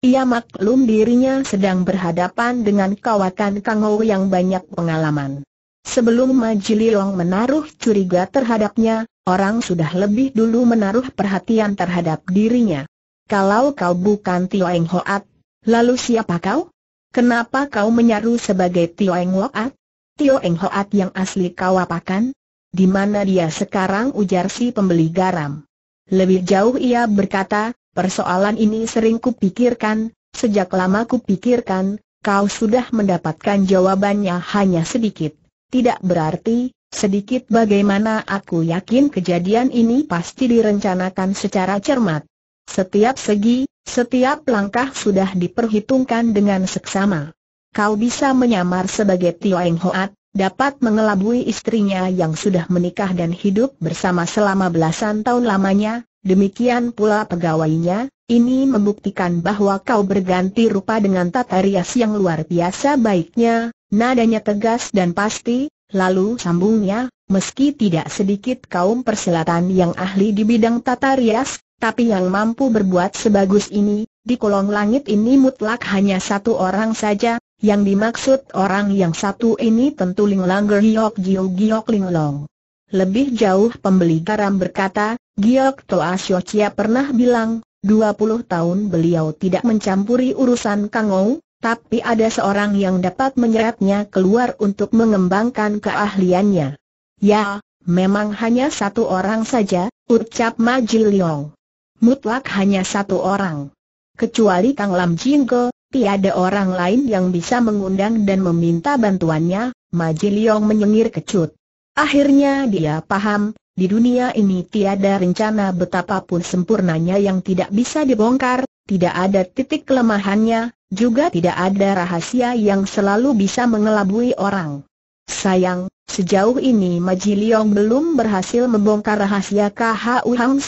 Ia maklum dirinya sedang berhadapan dengan kawakan Kang yang banyak pengalaman. Sebelum Majililong menaruh curiga terhadapnya, orang sudah lebih dulu menaruh perhatian terhadap dirinya. Kalau kau bukan Tioeng Hoat, lalu siapa kau? Kenapa kau menyaru sebagai Tioeng Hoat? Tioeng Hoat yang asli kau apakan? Di mana dia sekarang ujar si pembeli garam. Lebih jauh ia berkata, persoalan ini sering kupikirkan, sejak lama kupikirkan, kau sudah mendapatkan jawabannya hanya sedikit. Tidak berarti, sedikit bagaimana aku yakin kejadian ini pasti direncanakan secara cermat. Setiap segi, setiap langkah sudah diperhitungkan dengan seksama. Kau bisa menyamar sebagai Tio Eng Hoat, dapat mengelabui istrinya yang sudah menikah dan hidup bersama selama belasan tahun lamanya, demikian pula pegawainya, ini membuktikan bahwa kau berganti rupa dengan tata rias yang luar biasa baiknya, Nadanya tegas dan pasti, lalu sambungnya, meski tidak sedikit kaum perselatan yang ahli di bidang tata rias, tapi yang mampu berbuat sebagus ini, di kolong langit ini mutlak hanya satu orang saja, yang dimaksud orang yang satu ini tentu Ling Langer Giok Jiu Giok Ling Long. Lebih jauh pembeli karam berkata, Giok Toa Shochia pernah bilang, 20 tahun beliau tidak mencampuri urusan Kangou. Tapi ada seorang yang dapat menyerapnya keluar untuk mengembangkan keahliannya. Ya, memang hanya satu orang saja, ucap Ma Mutlak hanya satu orang. Kecuali Kang Lam Jinggo, tiada orang lain yang bisa mengundang dan meminta bantuannya, Ma menyengir kecut. Akhirnya dia paham, di dunia ini tiada rencana betapapun sempurnanya yang tidak bisa dibongkar, tidak ada titik kelemahannya, juga tidak ada rahasia yang selalu bisa mengelabui orang. Sayang, sejauh ini Majiliong belum berhasil membongkar rahasia KHU Hang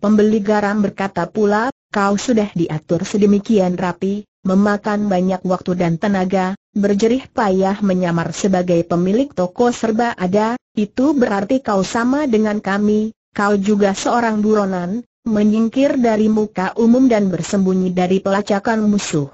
Pembeli garam berkata pula, kau sudah diatur sedemikian rapi, memakan banyak waktu dan tenaga, berjerih payah menyamar sebagai pemilik toko serba ada, itu berarti kau sama dengan kami, kau juga seorang buronan, menyingkir dari muka umum dan bersembunyi dari pelacakan musuh.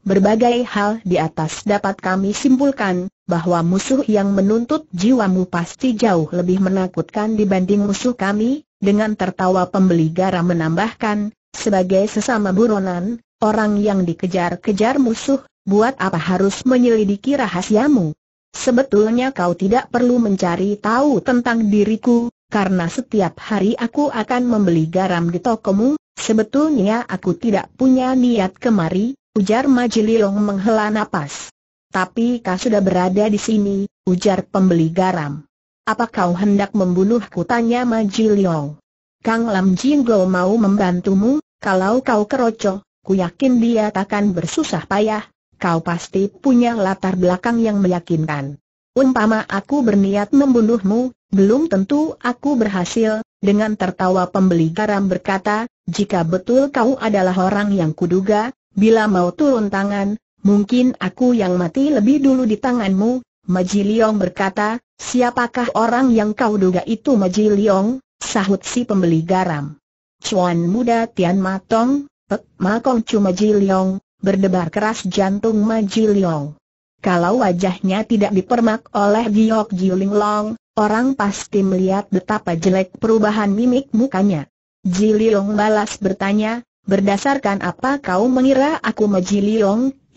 Berbagai hal di atas dapat kami simpulkan, bahwa musuh yang menuntut jiwamu pasti jauh lebih menakutkan dibanding musuh kami, dengan tertawa pembeli garam menambahkan, sebagai sesama buronan, orang yang dikejar-kejar musuh, buat apa harus menyelidiki rahasiamu? Sebetulnya kau tidak perlu mencari tahu tentang diriku, karena setiap hari aku akan membeli garam di tokomu, sebetulnya aku tidak punya niat kemari, ujar Majiliong menghela nafas. Tapi kau sudah berada di sini, ujar pembeli garam. Apa kau hendak membunuhku tanya Majiliong. Kang Lam Jinggo mau membantumu, kalau kau keroco, ku yakin dia takkan bersusah payah, kau pasti punya latar belakang yang meyakinkan. Umpama aku berniat membunuhmu, belum tentu aku berhasil, dengan tertawa pembeli garam berkata, jika betul kau adalah orang yang kuduga, Bila mau turun tangan, mungkin aku yang mati lebih dulu di tanganmu, Majiliong berkata, siapakah orang yang kau duga itu Majiliong? sahut si pembeli garam. Cuan muda Tian Matong, Pek Makong Cu Majiliong, berdebar keras jantung Majiliong. Kalau wajahnya tidak dipermak oleh Giok Jilinglong, Long, Orang pasti melihat betapa jelek perubahan mimik mukanya. Jiliong balas bertanya, berdasarkan apa kau mengira aku Meji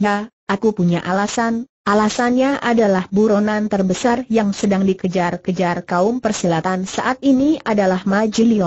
Ya, aku punya alasan, alasannya adalah buronan terbesar yang sedang dikejar-kejar kaum persilatan saat ini adalah Meji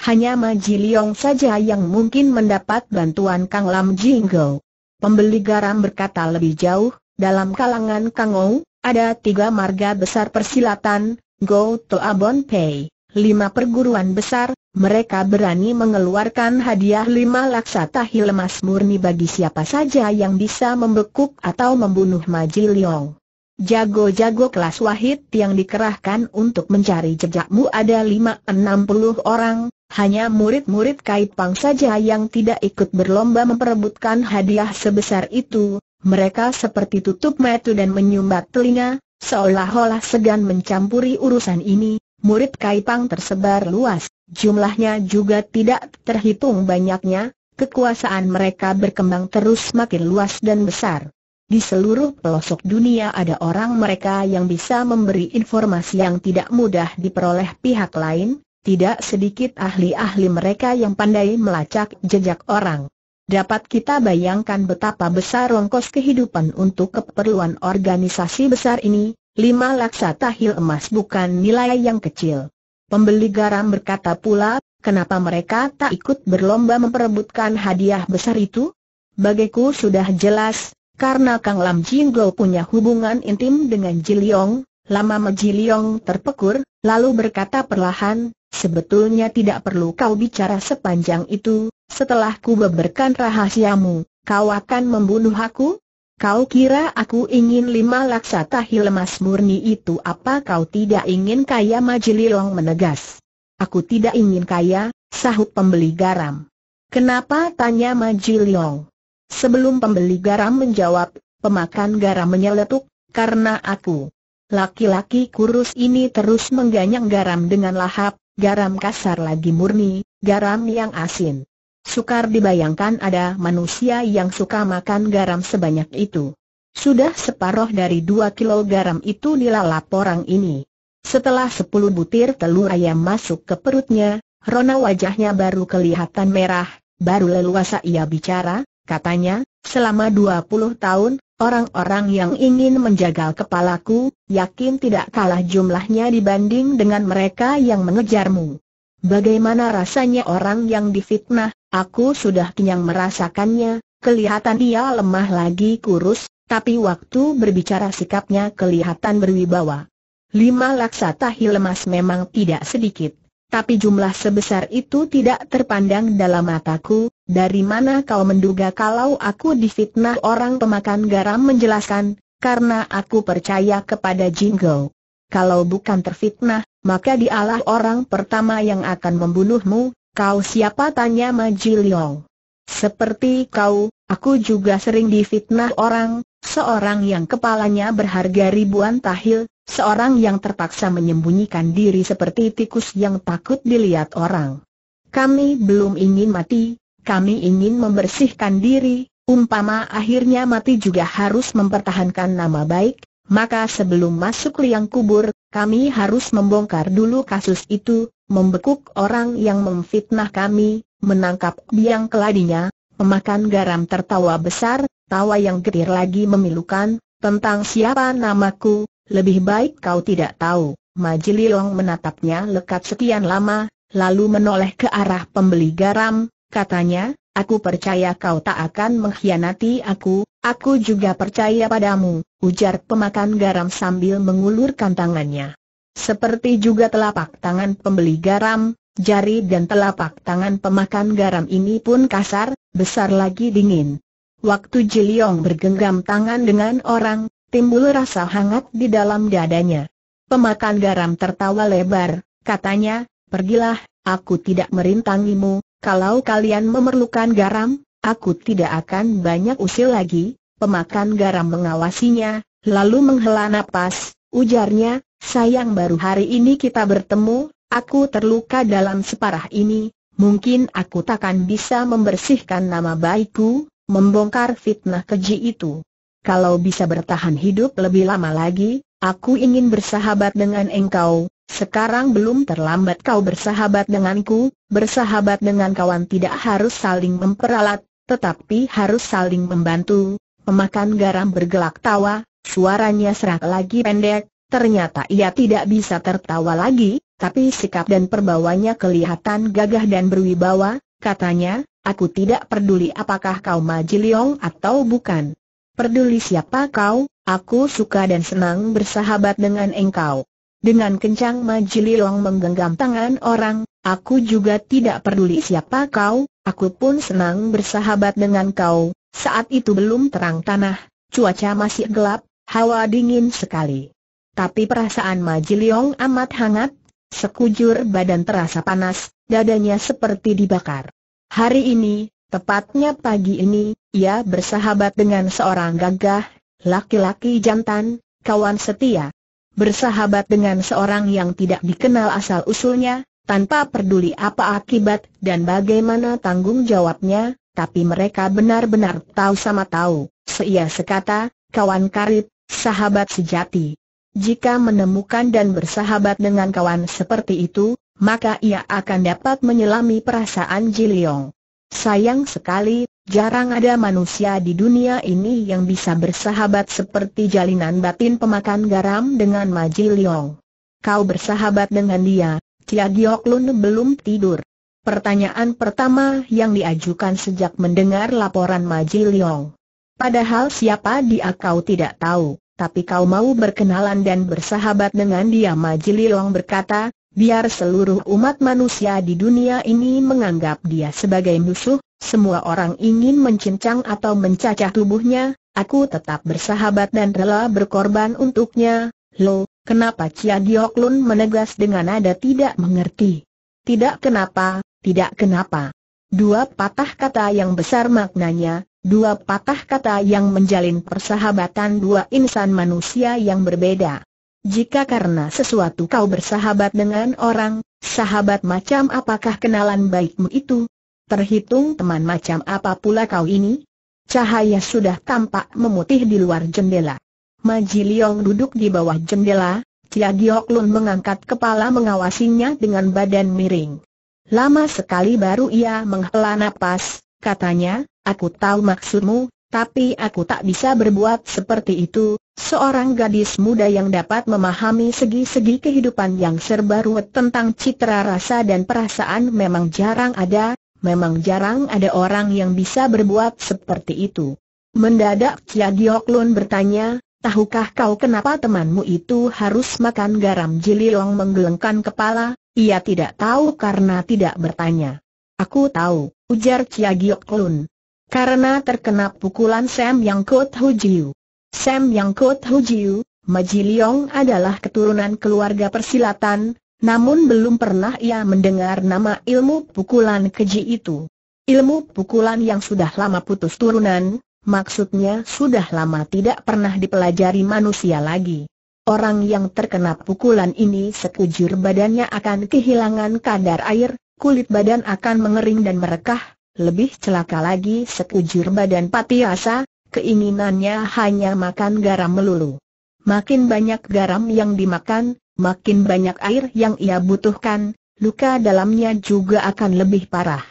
Hanya Majiliong saja yang mungkin mendapat bantuan Kang Lam Jinggo. Pembeli garam berkata lebih jauh, dalam kalangan Kang Ou, ada tiga marga besar persilatan, Go To Abon Pei, lima perguruan besar, mereka berani mengeluarkan hadiah lima laksa tahil emas murni bagi siapa saja yang bisa membekuk atau membunuh Maji Liong. Jago-jago kelas wahid yang dikerahkan untuk mencari jejakmu ada lima enam puluh orang, hanya murid-murid kait pang saja yang tidak ikut berlomba memperebutkan hadiah sebesar itu, mereka seperti tutup metu dan menyumbat telinga, seolah-olah segan mencampuri urusan ini, murid Kaipang tersebar luas, jumlahnya juga tidak terhitung banyaknya, kekuasaan mereka berkembang terus makin luas dan besar. Di seluruh pelosok dunia ada orang mereka yang bisa memberi informasi yang tidak mudah diperoleh pihak lain, tidak sedikit ahli-ahli mereka yang pandai melacak jejak orang. Dapat kita bayangkan betapa besar rongkos kehidupan untuk keperluan organisasi besar ini, lima laksa tahil emas bukan nilai yang kecil. Pembeli garam berkata pula, kenapa mereka tak ikut berlomba memperebutkan hadiah besar itu? Bagiku sudah jelas, karena Kang Lam Go punya hubungan intim dengan Jiliong, lama Jiliong terpekur, lalu berkata perlahan, sebetulnya tidak perlu kau bicara sepanjang itu, setelah ku beberkan rahasiamu, kau akan membunuh aku? Kau kira aku ingin lima laksa tahi lemas murni itu apa kau tidak ingin kaya Majililong menegas. Aku tidak ingin kaya, sahut pembeli garam. Kenapa tanya Majililong? Sebelum pembeli garam menjawab, pemakan garam menyeletuk, karena aku. Laki-laki kurus ini terus mengganyang garam dengan lahap, garam kasar lagi murni, garam yang asin. Sukar dibayangkan ada manusia yang suka makan garam sebanyak itu. Sudah separoh dari dua kilo garam itu dilalap orang ini. Setelah sepuluh butir telur ayam masuk ke perutnya, rona wajahnya baru kelihatan merah, baru leluasa ia bicara, katanya, selama dua puluh tahun, orang-orang yang ingin menjagal kepalaku, yakin tidak kalah jumlahnya dibanding dengan mereka yang mengejarmu. Bagaimana rasanya orang yang difitnah, aku sudah kenyang merasakannya, kelihatan dia lemah lagi kurus, tapi waktu berbicara sikapnya kelihatan berwibawa. Lima laksa tahi lemas memang tidak sedikit, tapi jumlah sebesar itu tidak terpandang dalam mataku, dari mana kau menduga kalau aku difitnah orang pemakan garam menjelaskan, karena aku percaya kepada Jingle kalau bukan terfitnah, maka dialah orang pertama yang akan membunuhmu, kau siapa tanya Majiliong. Seperti kau, aku juga sering difitnah orang, seorang yang kepalanya berharga ribuan tahil, seorang yang terpaksa menyembunyikan diri seperti tikus yang takut dilihat orang. Kami belum ingin mati, kami ingin membersihkan diri, umpama akhirnya mati juga harus mempertahankan nama baik, maka sebelum masuk liang kubur, kami harus membongkar dulu kasus itu, membekuk orang yang memfitnah kami, menangkap biang keladinya, memakan garam tertawa besar, tawa yang getir lagi memilukan, tentang siapa namaku, lebih baik kau tidak tahu. Majililong menatapnya lekat sekian lama, lalu menoleh ke arah pembeli garam, katanya, Aku percaya kau tak akan mengkhianati aku, aku juga percaya padamu, ujar pemakan garam sambil mengulurkan tangannya. Seperti juga telapak tangan pembeli garam, jari dan telapak tangan pemakan garam ini pun kasar, besar lagi dingin. Waktu Jiliong bergenggam tangan dengan orang, timbul rasa hangat di dalam dadanya. Pemakan garam tertawa lebar, katanya, pergilah, aku tidak merintangimu, kalau kalian memerlukan garam, aku tidak akan banyak usil lagi. Pemakan garam mengawasinya, lalu menghela napas, ujarnya, sayang baru hari ini kita bertemu, aku terluka dalam separah ini, mungkin aku takkan bisa membersihkan nama baikku, membongkar fitnah keji itu. Kalau bisa bertahan hidup lebih lama lagi, Aku ingin bersahabat dengan engkau, sekarang belum terlambat kau bersahabat denganku, bersahabat dengan kawan tidak harus saling memperalat, tetapi harus saling membantu. Pemakan garam bergelak tawa, suaranya serak lagi pendek, ternyata ia tidak bisa tertawa lagi, tapi sikap dan perbawanya kelihatan gagah dan berwibawa, katanya, aku tidak peduli apakah kau Majiliong atau bukan. Peduli siapa kau, Aku suka dan senang bersahabat dengan engkau. Dengan kencang Majililong menggenggam tangan orang, aku juga tidak peduli siapa kau, aku pun senang bersahabat dengan kau. Saat itu belum terang tanah, cuaca masih gelap, hawa dingin sekali. Tapi perasaan Majiliong amat hangat, sekujur badan terasa panas, dadanya seperti dibakar. Hari ini, tepatnya pagi ini, ia bersahabat dengan seorang gagah, Laki-laki jantan, kawan setia. Bersahabat dengan seorang yang tidak dikenal asal-usulnya, tanpa peduli apa akibat dan bagaimana tanggung jawabnya, tapi mereka benar-benar tahu sama tahu, seia sekata, kawan karib, sahabat sejati. Jika menemukan dan bersahabat dengan kawan seperti itu, maka ia akan dapat menyelami perasaan Jiliong. Sayang sekali, Jarang ada manusia di dunia ini yang bisa bersahabat seperti jalinan batin pemakan garam dengan Maji Liong. Kau bersahabat dengan dia, Cia Giok Lun belum tidur. Pertanyaan pertama yang diajukan sejak mendengar laporan Maji Liong. Padahal siapa dia kau tidak tahu, tapi kau mau berkenalan dan bersahabat dengan dia Maji Liong berkata, biar seluruh umat manusia di dunia ini menganggap dia sebagai musuh, semua orang ingin mencincang atau mencacah tubuhnya, aku tetap bersahabat dan rela berkorban untuknya, Lo, kenapa Cia Giok menegas dengan nada tidak mengerti? Tidak kenapa, tidak kenapa. Dua patah kata yang besar maknanya, dua patah kata yang menjalin persahabatan dua insan manusia yang berbeda. Jika karena sesuatu kau bersahabat dengan orang, sahabat macam apakah kenalan baikmu itu? Terhitung teman macam apa pula kau ini? Cahaya sudah tampak memutih di luar jendela. Maji Liong duduk di bawah jendela, Cia Giok Lun mengangkat kepala mengawasinya dengan badan miring. Lama sekali baru ia menghela napas, katanya, aku tahu maksudmu, tapi aku tak bisa berbuat seperti itu, Seorang gadis muda yang dapat memahami segi-segi kehidupan yang serba ruwet tentang citra rasa dan perasaan memang jarang ada, memang jarang ada orang yang bisa berbuat seperti itu. Mendadak Cia Gioklun bertanya, tahukah kau kenapa temanmu itu harus makan garam jililong menggelengkan kepala? Ia tidak tahu karena tidak bertanya. Aku tahu, ujar Cia Gioklun. Karena terkena pukulan Sam Yang Kot Hujiu. Sam Yang Kot Hu Jiu, Maji Leong adalah keturunan keluarga persilatan, namun belum pernah ia mendengar nama ilmu pukulan keji itu. Ilmu pukulan yang sudah lama putus turunan, maksudnya sudah lama tidak pernah dipelajari manusia lagi. Orang yang terkena pukulan ini sekujur badannya akan kehilangan kadar air, kulit badan akan mengering dan merekah, lebih celaka lagi sekujur badan pati asa keinginannya hanya makan garam melulu. Makin banyak garam yang dimakan, makin banyak air yang ia butuhkan, luka dalamnya juga akan lebih parah.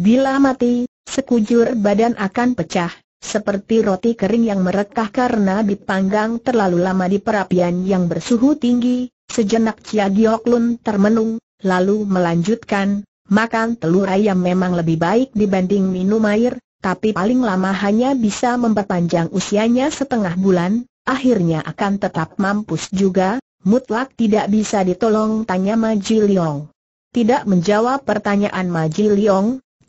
Bila mati, sekujur badan akan pecah, seperti roti kering yang merekah karena dipanggang terlalu lama di perapian yang bersuhu tinggi, sejenak Chia Giok termenung, lalu melanjutkan, makan telur ayam memang lebih baik dibanding minum air, tapi paling lama hanya bisa memperpanjang usianya setengah bulan, akhirnya akan tetap mampus juga, mutlak tidak bisa ditolong tanya Ma Ji Tidak menjawab pertanyaan Ma Ji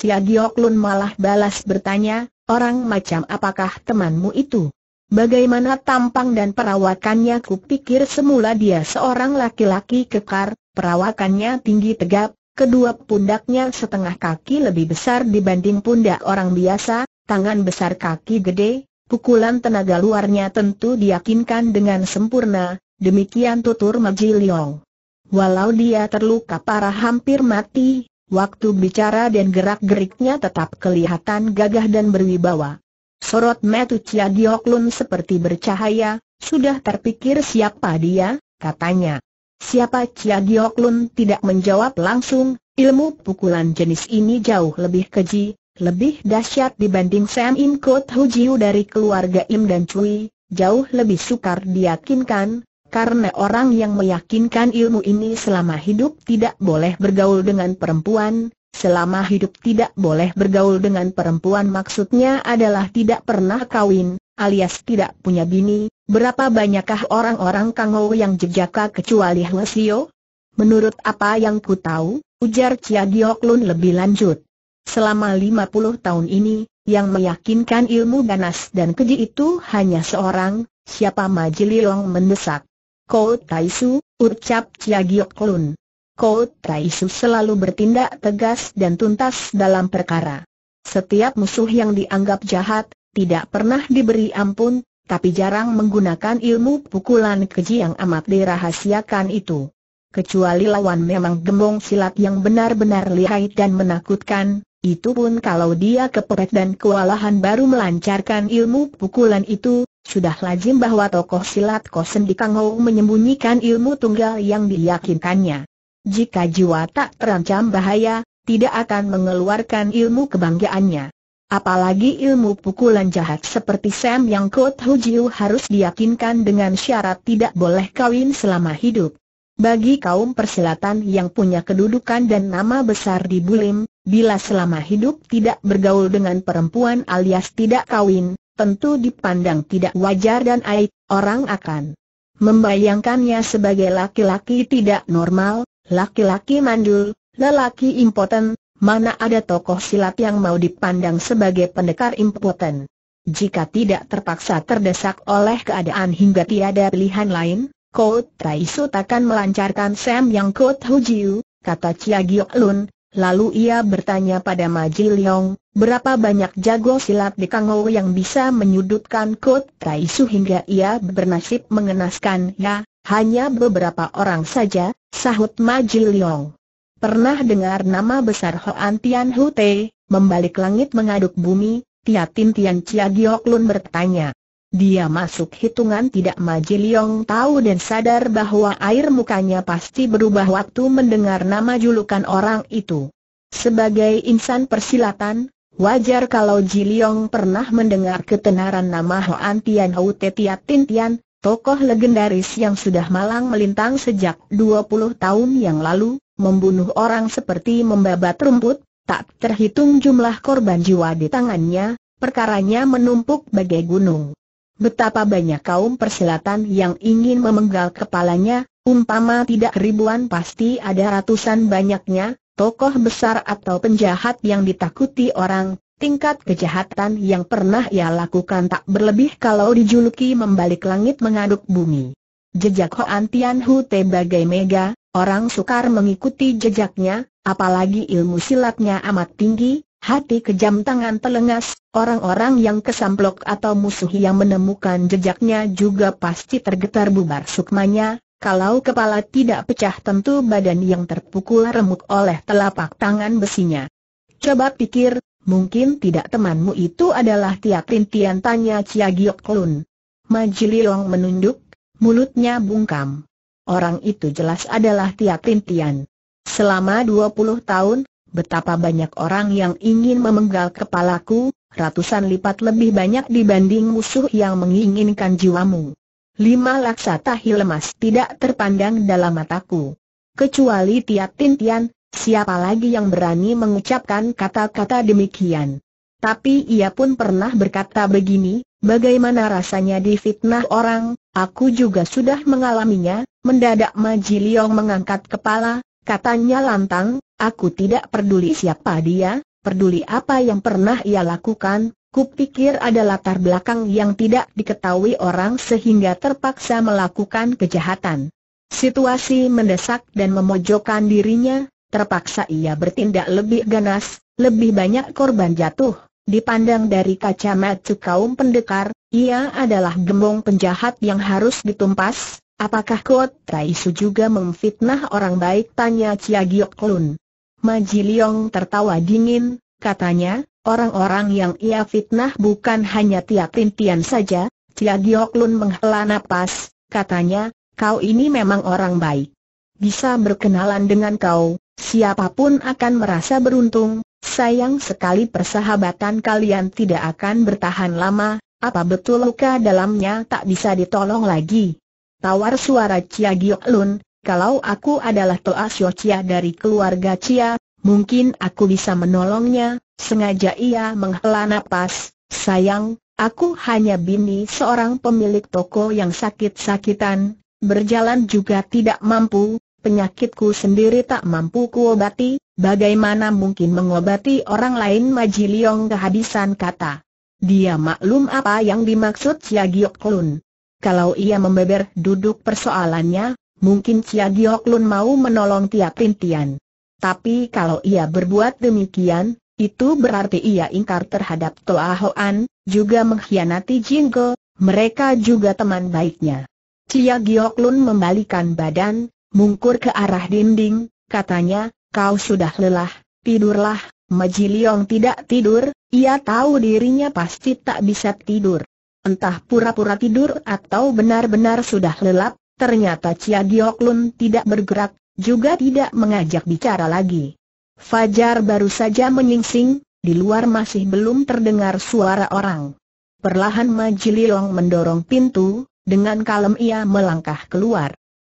Cia Giok Lun malah balas bertanya, orang macam apakah temanmu itu? Bagaimana tampang dan perawakannya kupikir semula dia seorang laki-laki kekar, perawakannya tinggi tegap, Kedua pundaknya setengah kaki lebih besar dibanding pundak orang biasa, tangan besar kaki gede, pukulan tenaga luarnya tentu diyakinkan dengan sempurna, demikian tutur Maji Liong. Walau dia terluka parah hampir mati, waktu bicara dan gerak-geriknya tetap kelihatan gagah dan berwibawa. Sorot metu Chia Diok seperti bercahaya, sudah terpikir siapa dia, katanya. Siapa Chia Giok Lun tidak menjawab langsung, ilmu pukulan jenis ini jauh lebih keji, lebih dahsyat dibanding Sam In Hu Jiu dari keluarga Im dan Cui, jauh lebih sukar diyakinkan, karena orang yang meyakinkan ilmu ini selama hidup tidak boleh bergaul dengan perempuan, selama hidup tidak boleh bergaul dengan perempuan maksudnya adalah tidak pernah kawin, alias tidak punya bini, Berapa banyakkah orang-orang Kangou yang jejaka kecuali Hwasio? Menurut apa yang ku tahu, ujar Chia Gioklun lebih lanjut. Selama 50 tahun ini, yang meyakinkan ilmu ganas dan keji itu hanya seorang, siapa Majili Long mendesak. Kau Taisu, ucap Chia Gioklun. Kau Taisu selalu bertindak tegas dan tuntas dalam perkara. Setiap musuh yang dianggap jahat, tidak pernah diberi ampun, tapi jarang menggunakan ilmu pukulan keji yang amat dirahasiakan itu. Kecuali lawan memang gembong silat yang benar-benar lihai dan menakutkan, itu pun kalau dia kepepet dan kewalahan baru melancarkan ilmu pukulan itu, sudah lazim bahwa tokoh silat Kosen di Kangou menyembunyikan ilmu tunggal yang diyakinkannya. Jika jiwa tak terancam bahaya, tidak akan mengeluarkan ilmu kebanggaannya. Apalagi ilmu pukulan jahat seperti Sam yang Kot Hujiu harus diyakinkan dengan syarat tidak boleh kawin selama hidup. Bagi kaum perselatan yang punya kedudukan dan nama besar di Bulim, bila selama hidup tidak bergaul dengan perempuan alias tidak kawin, tentu dipandang tidak wajar dan aib, orang akan membayangkannya sebagai laki-laki tidak normal, laki-laki mandul, lelaki impoten, mana ada tokoh silat yang mau dipandang sebagai pendekar impoten. Jika tidak terpaksa terdesak oleh keadaan hingga tiada pilihan lain, Kot Taisut takkan melancarkan Sam yang Kot Hujiu, kata Chia Giok Lun, lalu ia bertanya pada Ma Leong, berapa banyak jago silat di Kangou yang bisa menyudutkan Kot Taisu hingga ia bernasib mengenaskan ya, hanya beberapa orang saja, sahut Ma Leong pernah dengar nama besar Hoan Tian Hu Te, membalik langit mengaduk bumi, Tiatin Tian Chia Giok Lun bertanya. Dia masuk hitungan tidak Maji Liong tahu dan sadar bahwa air mukanya pasti berubah waktu mendengar nama julukan orang itu. Sebagai insan persilatan, wajar kalau Ji Liong pernah mendengar ketenaran nama Hoan Tian Hu Te Tiatin Tian, tokoh legendaris yang sudah malang melintang sejak 20 tahun yang lalu, membunuh orang seperti membabat rumput, tak terhitung jumlah korban jiwa di tangannya, perkaranya menumpuk bagai gunung. Betapa banyak kaum persilatan yang ingin memenggal kepalanya, umpama tidak ribuan pasti ada ratusan banyaknya, tokoh besar atau penjahat yang ditakuti orang, Tingkat kejahatan yang pernah ia lakukan tak berlebih kalau dijuluki membalik langit mengaduk bumi. Jejak Hoan Tian Hu Te bagai mega, orang sukar mengikuti jejaknya, apalagi ilmu silatnya amat tinggi, hati kejam tangan telengas, orang-orang yang kesamplok atau musuh yang menemukan jejaknya juga pasti tergetar bubar sukmanya, kalau kepala tidak pecah tentu badan yang terpukul remuk oleh telapak tangan besinya. Coba pikir, Mungkin tidak temanmu itu adalah Tia Printian tanya Cia Giok Lun. Majiliong menunduk, mulutnya bungkam. Orang itu jelas adalah Tia Printian. Selama 20 tahun, betapa banyak orang yang ingin memenggal kepalaku, ratusan lipat lebih banyak dibanding musuh yang menginginkan jiwamu. Lima laksa tahi lemas tidak terpandang dalam mataku. Kecuali Tia Tintian, Siapa lagi yang berani mengucapkan kata-kata demikian? Tapi ia pun pernah berkata begini, bagaimana rasanya difitnah orang, aku juga sudah mengalaminya, mendadak Maji mengangkat kepala, katanya lantang, aku tidak peduli siapa dia, peduli apa yang pernah ia lakukan, kupikir ada latar belakang yang tidak diketahui orang sehingga terpaksa melakukan kejahatan. Situasi mendesak dan memojokkan dirinya, terpaksa ia bertindak lebih ganas, lebih banyak korban jatuh. Dipandang dari kacamata kaum pendekar, ia adalah gembong penjahat yang harus ditumpas. Apakah Kuat Taisu juga memfitnah orang baik? Tanya Cia Giok Lun. Majiliong tertawa dingin, katanya, orang-orang yang ia fitnah bukan hanya tiap Tintian saja. Cia Giok Lun menghela napas, katanya, kau ini memang orang baik. Bisa berkenalan dengan kau, Siapapun akan merasa beruntung, sayang sekali persahabatan kalian tidak akan bertahan lama, apa betul luka dalamnya tak bisa ditolong lagi? Tawar suara Chia Giok Lun, kalau aku adalah Toa Sio Chia dari keluarga Chia, mungkin aku bisa menolongnya, sengaja ia menghela napas, sayang, aku hanya bini seorang pemilik toko yang sakit-sakitan, berjalan juga tidak mampu, penyakitku sendiri tak mampu kuobati, bagaimana mungkin mengobati orang lain Maji Liong kehabisan kata. Dia maklum apa yang dimaksud Cia Giok Lun. Kalau ia membeber duduk persoalannya, mungkin Cia Giok Lun mau menolong tiap rintian. Tapi kalau ia berbuat demikian, itu berarti ia ingkar terhadap Toa Hoan, juga mengkhianati Jinggo, mereka juga teman baiknya. Cia Giok Lun membalikan badan, Mungkur ke arah dinding, katanya, kau sudah lelah, tidurlah. Majiliong tidak tidur, ia tahu dirinya pasti tak bisa tidur. Entah pura-pura tidur atau benar-benar sudah lelap, ternyata Cia Gioklun tidak bergerak, juga tidak mengajak bicara lagi. Fajar baru saja menyingsing, di luar masih belum terdengar suara orang. Perlahan Majiliong mendorong pintu, dengan kalem ia melangkah keluar.